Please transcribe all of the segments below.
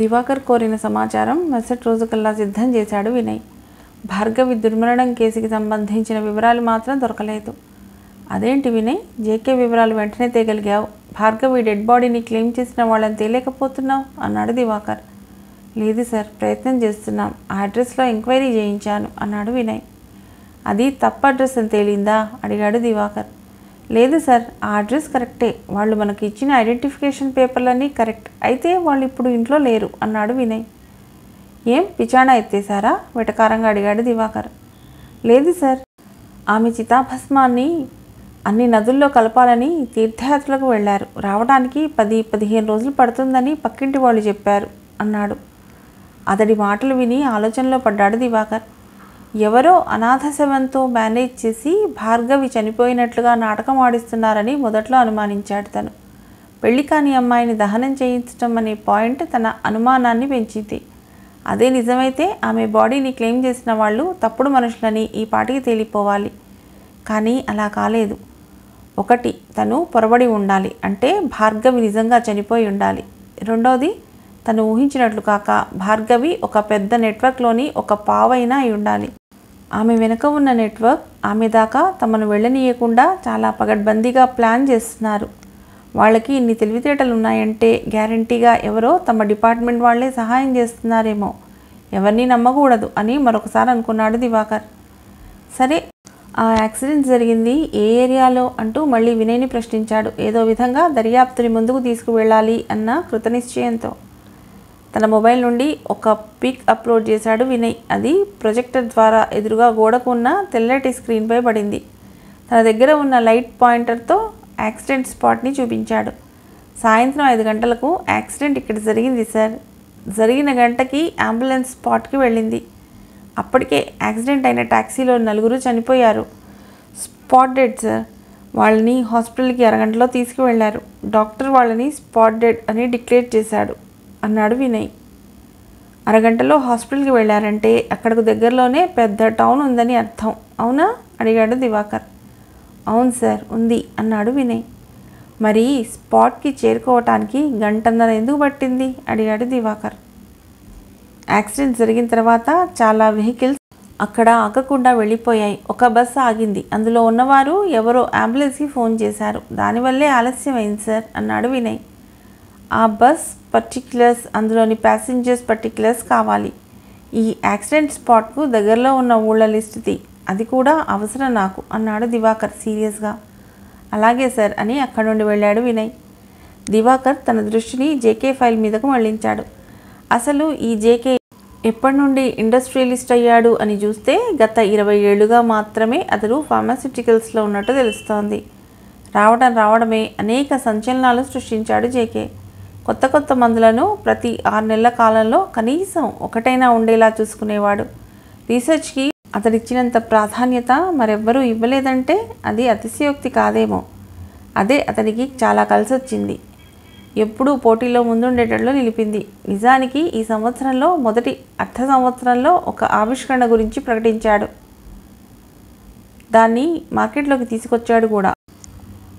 దివాకర్ కోరిన సమాచారం మరుసటి రోజుకల్లా సిద్ధం చేశాడు వినయ్ భార్గవి దుర్మరణం కేసుకి సంబంధించిన వివరాలు మాత్రం దొరకలేదు అదేంటి వినయ్ జేకే వివరాలు వెంటనే తేగలిగావు భార్గవి డెడ్ బాడీని క్లెయిమ్ చేసిన వాళ్ళని తేలేకపోతున్నావు అన్నాడు దివాకర్ లేదు సార్ ప్రయత్నం చేస్తున్నాం ఆ అడ్రస్లో ఎంక్వైరీ చేయించాను అన్నాడు వినయ్ అది తప్ప అడ్రస్ అని తేలిందా అడిగాడు దివాకర్ లేదు సార్ ఆ అడ్రస్ కరెక్టే వాళ్ళు మనకి ఇచ్చిన ఐడెంటిఫికేషన్ పేపర్లన్నీ కరెక్ట్ అయితే వాళ్ళు ఇప్పుడు ఇంట్లో లేరు అన్నాడు వినయ్ ఏం పిచాణ ఎత్తేసారా వెటకారంగా అడిగాడు దివాకర్ లేదు సార్ ఆమె చితాభస్మాన్ని అన్ని నదుల్లో కలపాలని తీర్థయాత్రలకు వెళ్ళారు రావడానికి పది పదిహేను రోజులు పడుతుందని పక్కింటి వాళ్ళు చెప్పారు అన్నాడు అతడి మాటలు విని ఆలోచనలో పడ్డాడు దివాకర్ ఎవరో అనాథ శవంతో మేనేజ్ చేసి భార్గవి చనిపోయినట్లుగా నాటకం ఆడిస్తున్నారని మొదట్లో అనుమానించాడు తను పెళ్లి కాని అమ్మాయిని దహనం చేయించడం అనే పాయింట్ తన అనుమానాన్ని పెంచింది అదే నిజమైతే ఆమె బాడీని క్లెయిమ్ చేసిన వాళ్ళు తప్పుడు మనుషులని ఈ పాటికి తేలిపోవాలి కానీ అలా కాలేదు ఒకటి తను పొరబడి ఉండాలి అంటే భార్గవి నిజంగా చనిపోయి ఉండాలి రెండోది తను ఊహించినట్లు కాక భార్గవి ఒక పెద్ద నెట్వర్క్లోని ఒక పావైనా అయి ఉండాలి ఆమె వెనుక ఉన్న నెట్వర్క్ ఆమె దాకా తమను వెళ్ళనీయకుండా చాలా పగడ్బందీగా ప్లాన్ చేస్తున్నారు వాళ్ళకి ఇన్ని తెలివితేటలు ఉన్నాయంటే గ్యారంటీగా ఎవరో తమ డిపార్ట్మెంట్ వాళ్లే సహాయం చేస్తున్నారేమో ఎవరిని నమ్మకూడదు అని మరొకసారి అనుకున్నాడు దివాకర్ సరే ఆ యాక్సిడెంట్ జరిగింది ఏ ఏరియాలో అంటూ మళ్ళీ వినయ్ని ప్రశ్నించాడు ఏదో విధంగా దర్యాప్తుని ముందుకు తీసుకువెళ్ళాలి అన్న కృతనిశ్చయంతో తన మొబైల్ నుండి ఒక పిక్ అప్లోడ్ చేశాడు వినయ్ అది ప్రొజెక్టర్ ద్వారా ఎదురుగా గోడకు ఉన్న తెల్లటి స్క్రీన్పై పడింది తన దగ్గర ఉన్న లైట్ పాయింటర్తో యాక్సిడెంట్ స్పాట్ని చూపించాడు సాయంత్రం ఐదు గంటలకు యాక్సిడెంట్ ఇక్కడ జరిగింది సార్ జరిగిన గంటకి అంబులెన్స్ స్పాట్కి వెళ్ళింది అప్పటికే యాక్సిడెంట్ అయిన ట్యాక్సీలో నలుగురు చనిపోయారు స్పాట్ డెడ్ సార్ వాళ్ళని హాస్పిటల్కి అరగంటలో తీసుకువెళ్ళారు డాక్టర్ వాళ్ళని స్పాట్ డెడ్ అని డిక్లేర్ చేశాడు అన్నాడు వినయ్ అరగంటలో హాస్పిటల్కి వెళ్ళారంటే అక్కడికి దగ్గరలోనే పెద్ద టౌన్ ఉందని అర్థం అవునా అడిగాడు దివాకర్ అవును సార్ ఉంది అన్నాడు వినయ్ మరి స్పాట్కి చేరుకోవటానికి గంటన్నర ఎందుకు పట్టింది అడిగాడు దివాకర్ యాక్సిడెంట్ జరిగిన తర్వాత చాలా వెహికల్స్ అక్కడ ఆగకుండా వెళ్ళిపోయాయి ఒక బస్సు ఆగింది అందులో ఉన్నవారు ఎవరో అంబులెన్స్కి ఫోన్ చేశారు దానివల్లే ఆలస్యమైంది సార్ అన్నాడు వినయ్ ఆ బస్ పర్టిక్యులర్స్ అందులోని ప్యాసింజర్స్ పర్టిక్యులర్స్ కావాలి ఈ యాక్సిడెంట్ స్పాట్కు దగ్గరలో ఉన్న ఊళ్ళ లిస్ట్ది అది కూడా అవసరం నాకు అన్నాడు దివాకర్ సీరియస్గా అలాగే సార్ అని అక్కడి నుండి వెళ్ళాడు వినయ్ దివాకర్ తన దృష్టిని జేకే ఫైల్ మీదకు మళ్లించాడు అసలు ఈ జేకే ఎప్పటి నుండి ఇండస్ట్రియలిస్ట్ అయ్యాడు అని చూస్తే గత ఇరవై ఏళ్ళుగా మాత్రమే అతడు ఫార్మాసిటికల్స్లో ఉన్నట్టు తెలుస్తోంది రావడం రావడమే అనేక సంచలనాలు సృష్టించాడు జేకే కొత్త కొత్త మందులను ప్రతి ఆరు నెలల కాలంలో కనీసం ఒకటైనా ఉండేలా చూసుకునేవాడు రీసెర్చ్కి అతడిచ్చినంత ప్రాధాన్యత మరెవ్వరూ ఇవ్వలేదంటే అది అతిశయోక్తి కాదేమో అదే అతనికి చాలా కలిసొచ్చింది ఎప్పుడూ పోటీలో ముందుండేటట్లు నిలిపింది నిజానికి ఈ సంవత్సరంలో మొదటి అర్ధ సంవత్సరంలో ఒక ఆవిష్కరణ గురించి ప్రకటించాడు దాన్ని మార్కెట్లోకి తీసుకొచ్చాడు కూడా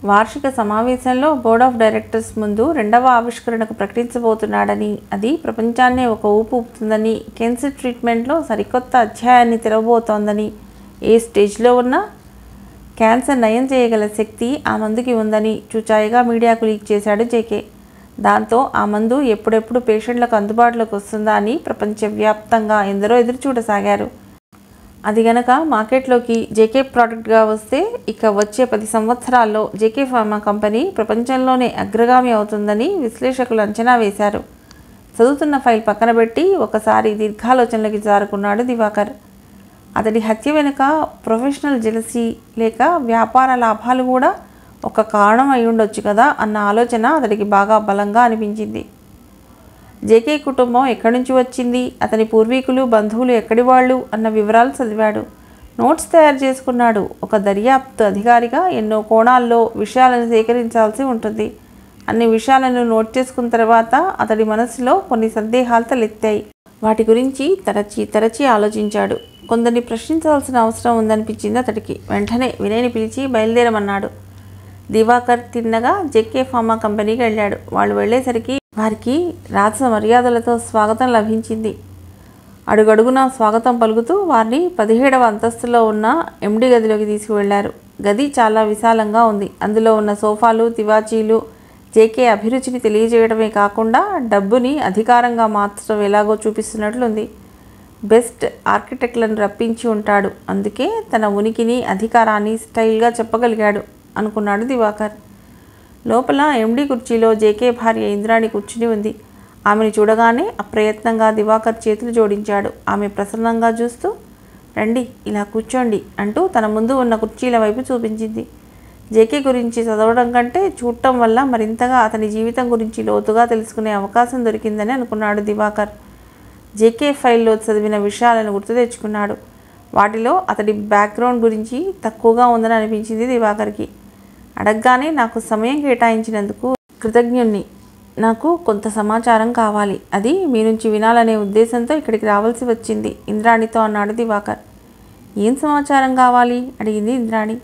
వార్షిక సమావేశంలో బోర్డ్ ఆఫ్ డైరెక్టర్స్ ముందు రెండవ ఆవిష్కరణకు ప్రకటించబోతున్నాడని అది ప్రపంచాన్నే ఒక ఊపు ఊపుతుందని క్యాన్సర్ ట్రీట్మెంట్లో సరికొత్త అధ్యాయాన్ని తెరవబోతోందని ఏ స్టేజ్లో ఉన్నా క్యాన్సర్ నయం చేయగల శక్తి ఆ మందుకి ఉందని చూచాయిగా మీడియాకు లీక్ చేశాడు జేకే దాంతో ఆ మందు ఎప్పుడెప్పుడు పేషెంట్లకు అందుబాటులోకి వస్తుందా అని ప్రపంచవ్యాప్తంగా ఎందరో ఎదురుచూడసాగారు అది గనక మార్కెట్లోకి జేకే ప్రోడక్ట్గా వస్తే ఇక వచ్చే పది సంవత్సరాల్లో జేకే ఫార్మా కంపెనీ ప్రపంచంలోనే అగ్రగామి అవుతుందని విశ్లేషకులు అంచనా వేశారు చదువుతున్న ఫైల్ పక్కన పెట్టి ఒకసారి దీర్ఘాలోచనలకి జారుకున్నాడు దివాకర్ అతడి హత్య వెనుక ప్రొఫెషనల్ జెలసీ లేక వ్యాపార లాభాలు కూడా ఒక కారణం అయి ఉండొచ్చు కదా అన్న ఆలోచన అతడికి బాగా బలంగా అనిపించింది జేకే కుటుంబం ఎక్కడి నుంచి వచ్చింది అతని పూర్వీకులు బంధువులు ఎక్కడి వాళ్ళు అన్న వివరాలు చదివాడు నోట్స్ తయారు చేసుకున్నాడు ఒక దర్యాప్తు అధికారిగా ఎన్నో కోణాల్లో విషయాలను సేకరించాల్సి ఉంటుంది అన్ని విషయాలను నోట్ చేసుకున్న తర్వాత అతడి మనసులో కొన్ని సందేహాలు తలెత్తాయి వాటి గురించి తరచి తరచి ఆలోచించాడు కొందరిని ప్రశ్నించాల్సిన అవసరం ఉందనిపించింది అతడికి వెంటనే వినయ్ని పిలిచి బయలుదేరమన్నాడు దివాకర్ తిన్నగా జెకే ఫార్మా కంపెనీకి వెళ్ళాడు వాళ్ళు వెళ్ళేసరికి వారికి రాజ మర్యాదలతో స్వాగతం లభించింది అడుగడుగున స్వాగతం పలుకుతూ వారిని పదిహేడవ అంతస్తులో ఉన్న ఎండి గదిలోకి తీసుకువెళ్లారు గది చాలా విశాలంగా ఉంది అందులో ఉన్న సోఫాలు తివాచీలు జేకే అభిరుచిని తెలియజేయడమే కాకుండా డబ్బుని అధికారంగా మార్చడం ఎలాగో చూపిస్తున్నట్లుంది బెస్ట్ ఆర్కిటెక్ట్లను రప్పించి ఉంటాడు అందుకే తన ఉనికిని అధికారాన్ని స్టైల్గా చెప్పగలిగాడు అనుకున్నాడు దివాకర్ లోపల ఎండి కుర్చీలో జేకే భార్య ఇంద్రాణి కూర్చుని ఉంది ఆమెను చూడగానే అప్రయత్నంగా దివాకర్ చేతులు జోడించాడు ఆమె ప్రసన్నంగా చూస్తూ రండి ఇలా కూర్చోండి అంటూ తన ముందు ఉన్న కుర్చీల వైపు చూపించింది జేకే గురించి చదవడం కంటే చూడటం వల్ల మరింతగా అతని జీవితం గురించి లోతుగా తెలుసుకునే అవకాశం దొరికిందని అనుకున్నాడు దివాకర్ జేకే ఫైల్లో చదివిన విషయాలను గుర్తు తెచ్చుకున్నాడు వాటిలో అతడి బ్యాక్గ్రౌండ్ గురించి తక్కువగా ఉందని అనిపించింది దివాకర్కి అడగగానే నాకు సమయం కేటాయించినందుకు కృతజ్ఞుణ్ణి నాకు కొంత సమాచారం కావాలి అది మీ నుంచి వినాలనే ఉద్దేశంతో ఇక్కడికి రావాల్సి వచ్చింది ఇంద్రాణితో అన్నాడు దివాకర్ ఏం సమాచారం కావాలి అడిగింది ఇంద్రాణి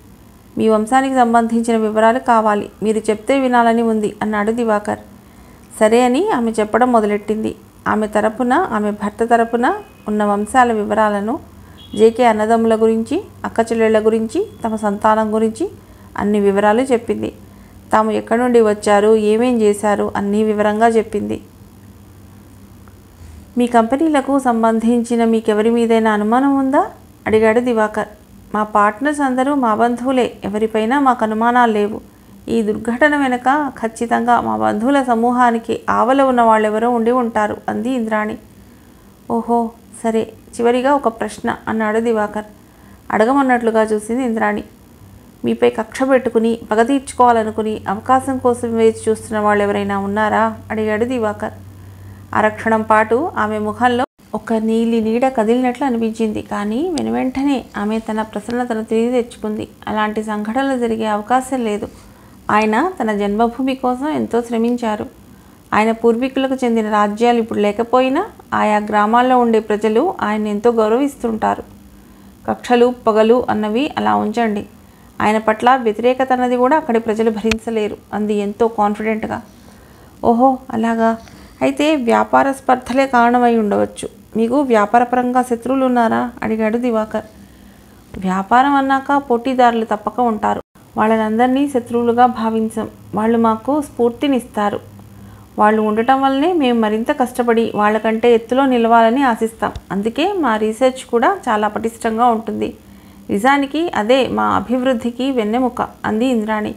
మీ వంశానికి సంబంధించిన వివరాలు కావాలి మీరు చెప్తే వినాలని ఉంది అన్నాడు దివాకర్ సరే అని ఆమె చెప్పడం మొదలెట్టింది ఆమె తరపున ఆమె భర్త తరపున ఉన్న వంశాల వివరాలను జేకే అన్నదమ్ముల గురించి అక్కచెల్లెళ్ల గురించి తమ సంతానం గురించి అన్ని వివరాలు చెప్పింది తాము ఎక్కడి నుండి వచ్చారు ఏమేం చేశారు అన్నీ వివరంగా చెప్పింది మీ కంపెనీలకు సంబంధించిన మీకెవరి మీదైనా అనుమానం ఉందా అడిగాడు దివాకర్ మా పార్ట్నర్స్ అందరూ మా బంధువులే ఎవరిపైనా మాకు అనుమానాలు లేవు ఈ దుర్ఘటన వెనుక ఖచ్చితంగా మా బంధువుల సమూహానికి ఆవల ఉన్న వాళ్ళెవరో ఉండి ఉంటారు అంది ఇంద్రాణి ఓహో సరే చివరిగా ఒక ప్రశ్న అన్నాడు దివాకర్ అడగమన్నట్లుగా చూసింది ఇంద్రాణి మీపై కక్ష పెట్టుకుని పగ తీర్చుకోవాలనుకుని అవకాశం కోసం వేచి చూస్తున్న వాళ్ళు ఎవరైనా ఉన్నారా అడిగాడు దివాకర్ అరక్షణం పాటు ఆమె ముఖంలో ఒక నీలి నీడ కదిలినట్లు అనిపించింది కానీ వెనువెంటనే ఆమె తన ప్రసన్నతను తిరిగి తెచ్చుకుంది అలాంటి సంఘటనలు జరిగే అవకాశం లేదు ఆయన తన జన్మభూమి కోసం ఎంతో శ్రమించారు ఆయన పూర్వీకులకు చెందిన రాజ్యాలు ఇప్పుడు లేకపోయినా ఆయా గ్రామాల్లో ఉండే ప్రజలు ఆయన ఎంతో గౌరవిస్తుంటారు కక్షలు పొగలు అన్నవి అలా ఉంచండి ఆయన పట్ల వ్యతిరేకత అన్నది కూడా అక్కడి ప్రజలు భరించలేరు అంది ఎంతో కాన్ఫిడెంట్గా ఓహో అలాగా అయితే వ్యాపార స్పర్ధలే కారణమై ఉండవచ్చు మీకు వ్యాపారపరంగా శత్రువులు ఉన్నారా అడిగాడు దివాకర్ వ్యాపారం అన్నాక పోటీదారులు తప్పక ఉంటారు వాళ్ళనందరినీ శత్రువులుగా భావించాం వాళ్ళు మాకు స్ఫూర్తినిస్తారు వాళ్ళు ఉండటం వల్లనే మేము మరింత కష్టపడి వాళ్ళకంటే ఎత్తులో నిలవాలని ఆశిస్తాం అందుకే మా రీసెర్చ్ కూడా చాలా పటిష్టంగా ఉంటుంది నిజానికి అదే మా అభివృద్ధికి వెన్నెముక అంది ఇంద్రాణి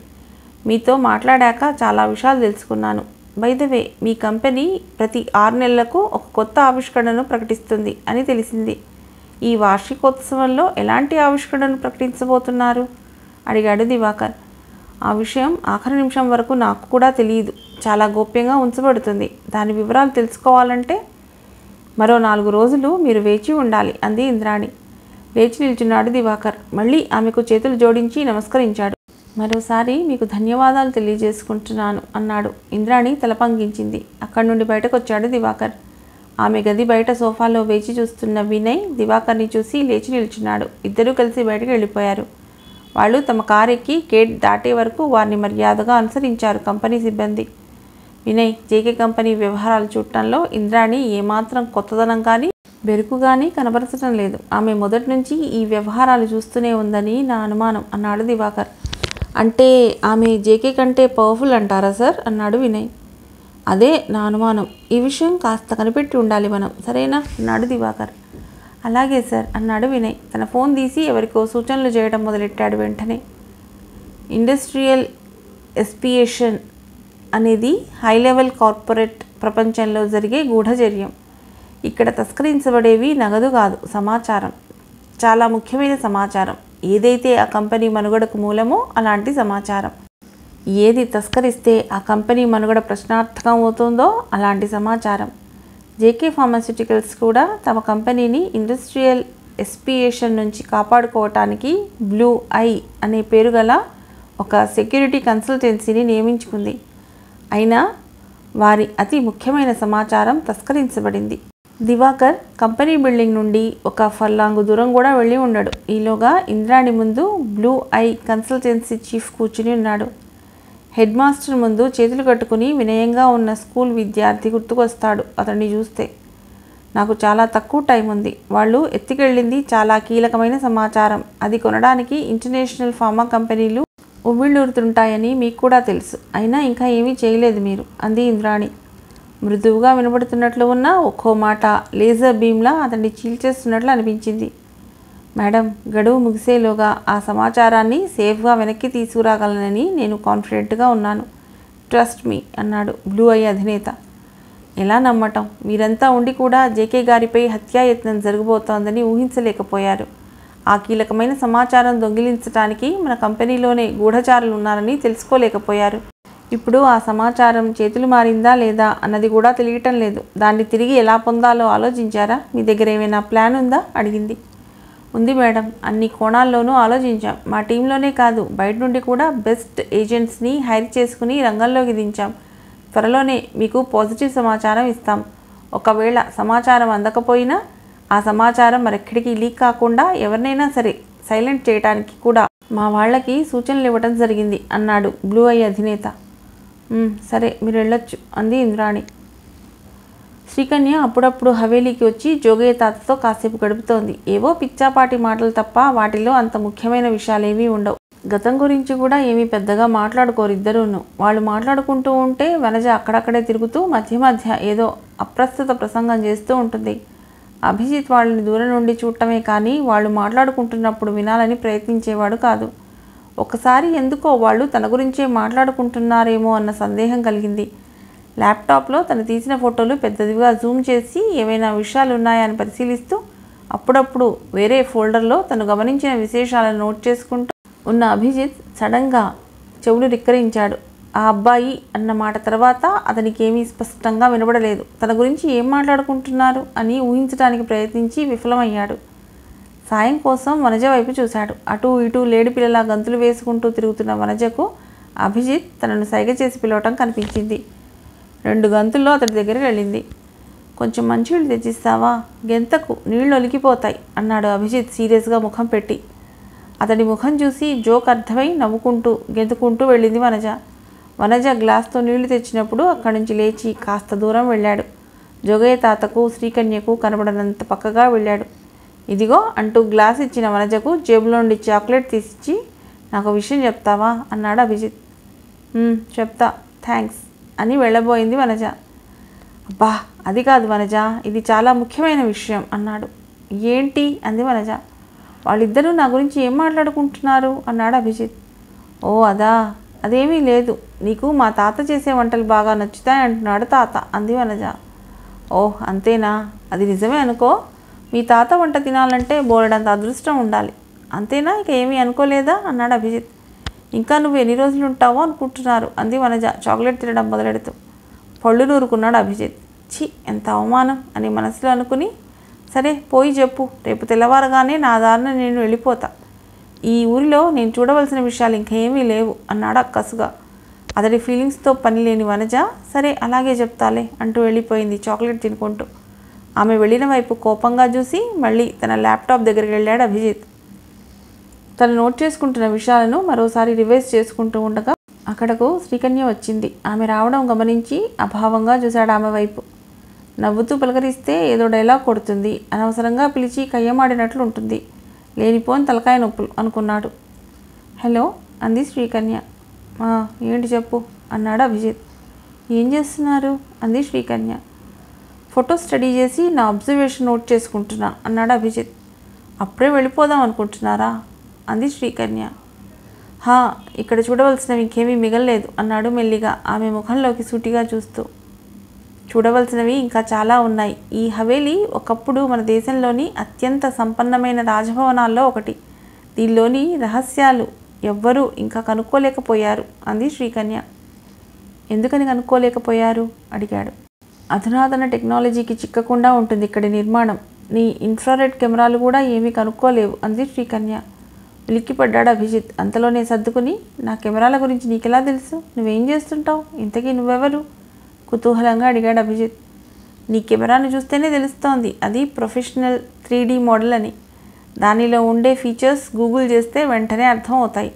మీతో మాట్లాడాక చాలా విషయాలు తెలుసుకున్నాను బైదవే మీ కంపెనీ ప్రతి ఆరు నెలలకు ఒక కొత్త ఆవిష్కరణను ప్రకటిస్తుంది అని తెలిసింది ఈ వార్షికోత్సవంలో ఎలాంటి ఆవిష్కరణను ప్రకటించబోతున్నారు అడిగాడు దివాకర్ ఆ విషయం ఆఖరి నిమిషం వరకు నాకు కూడా తెలియదు చాలా గోప్యంగా ఉంచబడుతుంది దాని వివరాలు తెలుసుకోవాలంటే మరో నాలుగు రోజులు మీరు వేచి ఉండాలి అంది ఇంద్రాణి లేచి నిల్చున్నాడు దివాకర్ మళ్ళీ ఆమెకు చేతులు జోడించి నమస్కరించాడు మరోసారి మీకు ధన్యవాదాలు తెలియజేసుకుంటున్నాను అన్నాడు ఇంద్రాణి తలపంగించింది అక్కడి నుండి బయటకొచ్చాడు దివాకర్ ఆమె గది బయట సోఫాలో వేచి చూస్తున్న వినయ్ దివాకర్ని చూసి లేచి నిల్చున్నాడు ఇద్దరూ కలిసి బయటకు వెళ్ళిపోయారు వాళ్ళు తమ కారు ఎక్కి గేట్ దాటే వరకు వారిని మర్యాదగా అనుసరించారు కంపెనీ సిబ్బంది వినయ్ జేకే కంపెనీ వ్యవహారాలు చూడటంలో ఇంద్రాణి ఏమాత్రం కొత్తదనం కానీ బెరుకుగానే కనబరచడం లేదు ఆమె మొదటి నుంచి ఈ వ్యవహారాలు చూస్తూనే ఉందని నా అనుమానం అన్నాడు దివాకర్ అంటే ఆమె జేకే కంటే పవర్ఫుల్ అంటారా సార్ అన్నాడు వినయ్ అదే నా అనుమానం ఈ విషయం కాస్త కనిపెట్టి ఉండాలి మనం సరేనా అన్నాడు దివాకర్ అలాగే సార్ అన్నాడు వినయ్ తన ఫోన్ తీసి ఎవరికో సూచనలు చేయడం మొదలెట్టాడు వెంటనే ఇండస్ట్రియల్ ఎస్పియేషన్ అనేది హై లెవెల్ కార్పొరేట్ ప్రపంచంలో జరిగే గూఢచర్యం ఇక్కడ తస్కరించబడేవి నగదు కాదు సమాచారం చాలా ముఖ్యమైన సమాచారం ఏదైతే ఆ కంపెనీ మనుగడకు మూలమో అలాంటి సమాచారం ఏది తస్కరిస్తే ఆ కంపెనీ మనుగడ ప్రశ్నార్థకం అవుతుందో అలాంటి సమాచారం జేకే ఫార్మాస్యూటికల్స్ కూడా తమ కంపెనీని ఇండస్ట్రియల్ ఎస్పియేషన్ నుంచి కాపాడుకోవటానికి బ్లూ ఐ అనే పేరు గల ఒక సెక్యూరిటీ కన్సల్టెన్సీని నియమించుకుంది అయినా వారి అతి ముఖ్యమైన సమాచారం తస్కరించబడింది దివాకర్ కంపెనీ బిల్డింగ్ నుండి ఒక ఫర్లాంగు దూరం కూడా వెళ్ళి ఉన్నాడు ఈలోగా ఇంద్రాణి ముందు బ్లూ ఐ కన్సల్టెన్సీ చీఫ్ కూర్చుని ఉన్నాడు హెడ్ మాస్టర్ ముందు చేతులు కట్టుకుని వినయంగా ఉన్న స్కూల్ విద్యార్థి గుర్తుకొస్తాడు అతన్ని చూస్తే నాకు చాలా తక్కువ టైం ఉంది వాళ్ళు ఎత్తికెళ్ళింది చాలా కీలకమైన సమాచారం అది కొనడానికి ఇంటర్నేషనల్ ఫార్మా కంపెనీలు ఉవ్విళ్ళూరుతుంటాయని మీకు కూడా తెలుసు అయినా ఇంకా ఏమీ చేయలేదు మీరు అంది ఇంద్రాణి మృదువుగా వినబడుతున్నట్లు ఉన్న ఒక్కో మాట లేజర్ భీమ్లా అతన్ని చీల్చేస్తున్నట్లు అనిపించింది మేడం గడువు ముగిసేలోగా ఆ సమాచారాన్ని సేఫ్గా వెనక్కి తీసుకురాగలనని నేను కాన్ఫిడెంట్గా ఉన్నాను ట్రస్ట్ మీ అన్నాడు బ్లూ ఐ అధినేత ఎలా నమ్మటం మీరంతా ఉండి కూడా జేకే గారిపై హత్యాయత్నం జరగబోతోందని ఊహించలేకపోయారు ఆ కీలకమైన సమాచారం దొంగిలించడానికి మన కంపెనీలోనే గూఢచారులు ఉన్నారని తెలుసుకోలేకపోయారు ఇప్పుడు ఆ సమాచారం చేతులు మారిందా లేదా అన్నది కూడా తెలియటం లేదు దాన్ని తిరిగి ఎలా పొందాలో ఆలోచించారా మీ దగ్గర ఏమైనా ప్లాన్ ఉందా అడిగింది ఉంది మేడం అన్ని కోణాల్లోనూ ఆలోచించాం మా టీంలోనే కాదు బయట నుండి కూడా బెస్ట్ ఏజెంట్స్ని హైర్ చేసుకుని రంగంలోకి దించాం త్వరలోనే మీకు పాజిటివ్ సమాచారం ఇస్తాం ఒకవేళ సమాచారం అందకపోయినా ఆ సమాచారం మరెక్కడికి లీక్ కాకుండా ఎవరినైనా సరే సైలెంట్ చేయడానికి కూడా మా వాళ్ళకి సూచనలు ఇవ్వడం జరిగింది అన్నాడు బ్లూ ఐ అధినేత సరే మీరు వెళ్ళొచ్చు అంది ఇంద్రాణి శ్రీకన్య అప్పుడప్పుడు హవేలీకి వచ్చి జోగయ్య తాతతో కాసేపు గడుపుతోంది ఏవో పిచ్చాపాటి మాటలు తప్ప వాటిలో అంత ముఖ్యమైన విషయాలేమీ ఉండవు గతం గురించి కూడా ఏమీ పెద్దగా మాట్లాడుకోరు ఇద్దరూను వాళ్ళు మాట్లాడుకుంటూ ఉంటే వనజ అక్కడక్కడే తిరుగుతూ మధ్య మధ్య ఏదో అప్రస్తుత ప్రసంగం చేస్తూ ఉంటుంది అభిజిత్ వాళ్ళని దూరం నుండి చూడటమే కానీ వాళ్ళు మాట్లాడుకుంటున్నప్పుడు వినాలని ప్రయత్నించేవాడు కాదు ఒకసారి ఎందుకో వాళ్ళు తన గురించే మాట్లాడుకుంటున్నారేమో అన్న సందేహం కలిగింది ల్యాప్టాప్లో తను తీసిన ఫోటోలు పెద్దదిగా జూమ్ చేసి ఏమైనా విషయాలు ఉన్నాయా అని పరిశీలిస్తూ అప్పుడప్పుడు వేరే ఫోల్డర్లో తను గమనించిన విశేషాలను నోట్ చేసుకుంటూ ఉన్న అభిజిత్ సడన్గా చెవులు రిక్కరించాడు ఆ అబ్బాయి అన్న మాట తర్వాత అతనికి ఏమీ స్పష్టంగా వినబడలేదు తన గురించి ఏం మాట్లాడుకుంటున్నారు అని ఊహించడానికి ప్రయత్నించి విఫలమయ్యాడు సాయం కోసం వనజ వైపు చూశాడు అటు ఇటు లేడి పిల్లల గంతులు వేసుకుంటూ తిరుగుతున్న వనజకు అభిజిత్ తనను సైగ చేసి పిలవటం కనిపించింది రెండు గంతుల్లో అతడి దగ్గరికి వెళ్ళింది కొంచెం మంచినీళ్ళు తెచ్చిస్తావా గెంతకు నీళ్లు ఒలికిపోతాయి అన్నాడు అభిజిత్ సీరియస్గా ముఖం పెట్టి అతడి ముఖం చూసి జోక్ అర్థమై నవ్వుకుంటూ గెంతుకుంటూ వెళ్ళింది వనజ వనజ గ్లాస్తో నీళ్లు తెచ్చినప్పుడు అక్కడి నుంచి లేచి కాస్త దూరం వెళ్ళాడు జోగయ్య తాతకు శ్రీకన్యకు కనబడనంత పక్కగా వెళ్ళాడు ఇదిగో అంటూ గ్లాస్ ఇచ్చిన వనజకు జేబులో నుండి చాక్లెట్ తీసిచ్చి నాకు విషయం చెప్తావా అన్నాడు అభిజిత్ చెప్తా థ్యాంక్స్ అని వెళ్ళబోయింది వనజ అబ్బా అది కాదు వనజ ఇది చాలా ముఖ్యమైన విషయం అన్నాడు ఏంటి అంది వనజ వాళ్ళిద్దరూ నా గురించి ఏం మాట్లాడుకుంటున్నారు అన్నాడు అభిజిత్ ఓ అదా అదేమీ లేదు నీకు మా తాత చేసే వంటలు బాగా నచ్చుతాయి అంటున్నాడు తాత అంది వనజ ఓహ్ అంతేనా అది నిజమే అనుకో మీ తాత వంట తినాలంటే బోలెడంత అదృష్టం ఉండాలి అంతేనా ఇక ఏమీ అనుకోలేదా అన్నాడు అభిజిత్ ఇంకా నువ్వు ఎన్ని రోజులు ఉంటావో అనుకుంటున్నారు అంది వనజ చాక్లెట్ తినడం మొదలెడుతూ పళ్ళు నూరుకున్నాడు అభిజిత్ ఛీ ఎంత అవమానం అని మనసులో అనుకుని సరే పోయి చెప్పు రేపు తెల్లవారగానే నా దారిన నేను వెళ్ళిపోతా ఈ ఊరిలో నేను చూడవలసిన విషయాలు ఇంకేమీ లేవు అన్నాడు అక్కసుగా అతడి ఫీలింగ్స్తో పని లేని వనజ సరే అలాగే చెప్తాలే అంటూ వెళ్ళిపోయింది చాక్లెట్ తినుకుంటూ ఆమె వెళ్ళిన వైపు కోపంగా చూసి మళ్ళీ తన ల్యాప్టాప్ దగ్గరికి వెళ్ళాడు అభిజిత్ తను నోట్ చేసుకుంటున్న విషయాలను మరోసారి రివైజ్ చేసుకుంటూ ఉండగా అక్కడకు శ్రీకన్య వచ్చింది ఆమె రావడం గమనించి అభావంగా చూశాడు ఆమె వైపు నవ్వుతూ పలకరిస్తే ఏదో డైలాగ్ కొడుతుంది అనవసరంగా పిలిచి కయ్యమాడినట్లు ఉంటుంది లేనిపోని తలకాయ నొప్పులు అనుకున్నాడు హలో అంది శ్రీకన్య ఏంటి చెప్పు అన్నాడు అభిజిత్ ఏం చేస్తున్నారు అంది శ్రీకన్య ఫోటో స్టడీ చేసి నా అబ్జర్వేషన్ నోట్ చేసుకుంటున్నా అన్నాడు అభిజిత్ అప్పుడే వెళ్ళిపోదాం అనుకుంటున్నారా అంది శ్రీకన్య హా ఇక్కడ చూడవలసినవి ఇంకేమీ మిగలలేదు అన్నాడు మెల్లిగా ఆమె ముఖంలోకి సూటిగా చూస్తూ చూడవలసినవి ఇంకా చాలా ఉన్నాయి ఈ హవేలీ ఒకప్పుడు మన దేశంలోని అత్యంత సంపన్నమైన రాజభవనాల్లో ఒకటి దీనిలోని రహస్యాలు ఎవ్వరూ ఇంకా కనుక్కోలేకపోయారు అంది శ్రీకన్య ఎందుకని కనుక్కోలేకపోయారు అడిగాడు అధునాతన టెక్నాలజీకి చిక్కకుండా ఉంటుంది ఇక్కడి నిర్మాణం నీ ఇన్ఫ్రారెడ్ కెమెరాలు కూడా ఏమీ కనుక్కోలేవు అంది శ్రీకన్య ఉలిక్కిపడ్డాడు అభిజిత్ అంతలోనే సర్దుకుని నా కెమెరాల గురించి నీకెలా తెలుసు నువ్వేం చేస్తుంటావు ఇంతకీ నువ్వెవరు కుతూహలంగా అడిగాడు అభిజిత్ నీ కెమెరాను చూస్తేనే తెలుస్తోంది అది ప్రొఫెషనల్ త్రీ మోడల్ అని దానిలో ఉండే ఫీచర్స్ గూగుల్ చేస్తే వెంటనే అర్థం అవుతాయి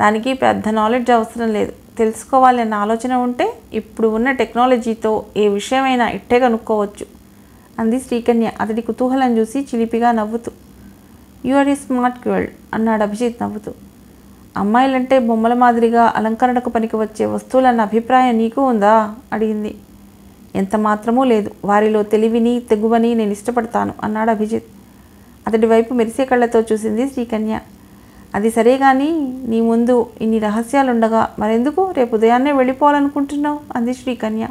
దానికి పెద్ద నాలెడ్జ్ అవసరం లేదు అన్న ఆలోచన ఉంటే ఇప్పుడు ఉన్న టెక్నాలజీతో ఏ విషయమైనా ఇట్టే కనుక్కోవచ్చు అంది శ్రీకన్య అతడి కుతూహలం చూసి చిలిపిగా నవ్వుతూ you are a smart girl అన్నాడు అభిజిత్ నవ్వుతూ అమ్మాయిలంటే బొమ్మల మాదిరిగా అలంకరణకు పనికి వచ్చే వస్తువులన్న అభిప్రాయం నీకు ఉందా అడిగింది ఎంత మాత్రమూ లేదు వారిలో తెలివిని తెగువని నేను ఇష్టపడతాను అన్నాడు అభిజిత్ అతడి వైపు మెరిసే కళ్ళతో చూసింది శ్రీకన్య అది సరే కానీ నీ ముందు ఇన్ని రహస్యాలుండగా మరెందుకు రేపు ఉదయాన్నే వెళ్ళిపోవాలనుకుంటున్నావు అంది శ్రీకన్య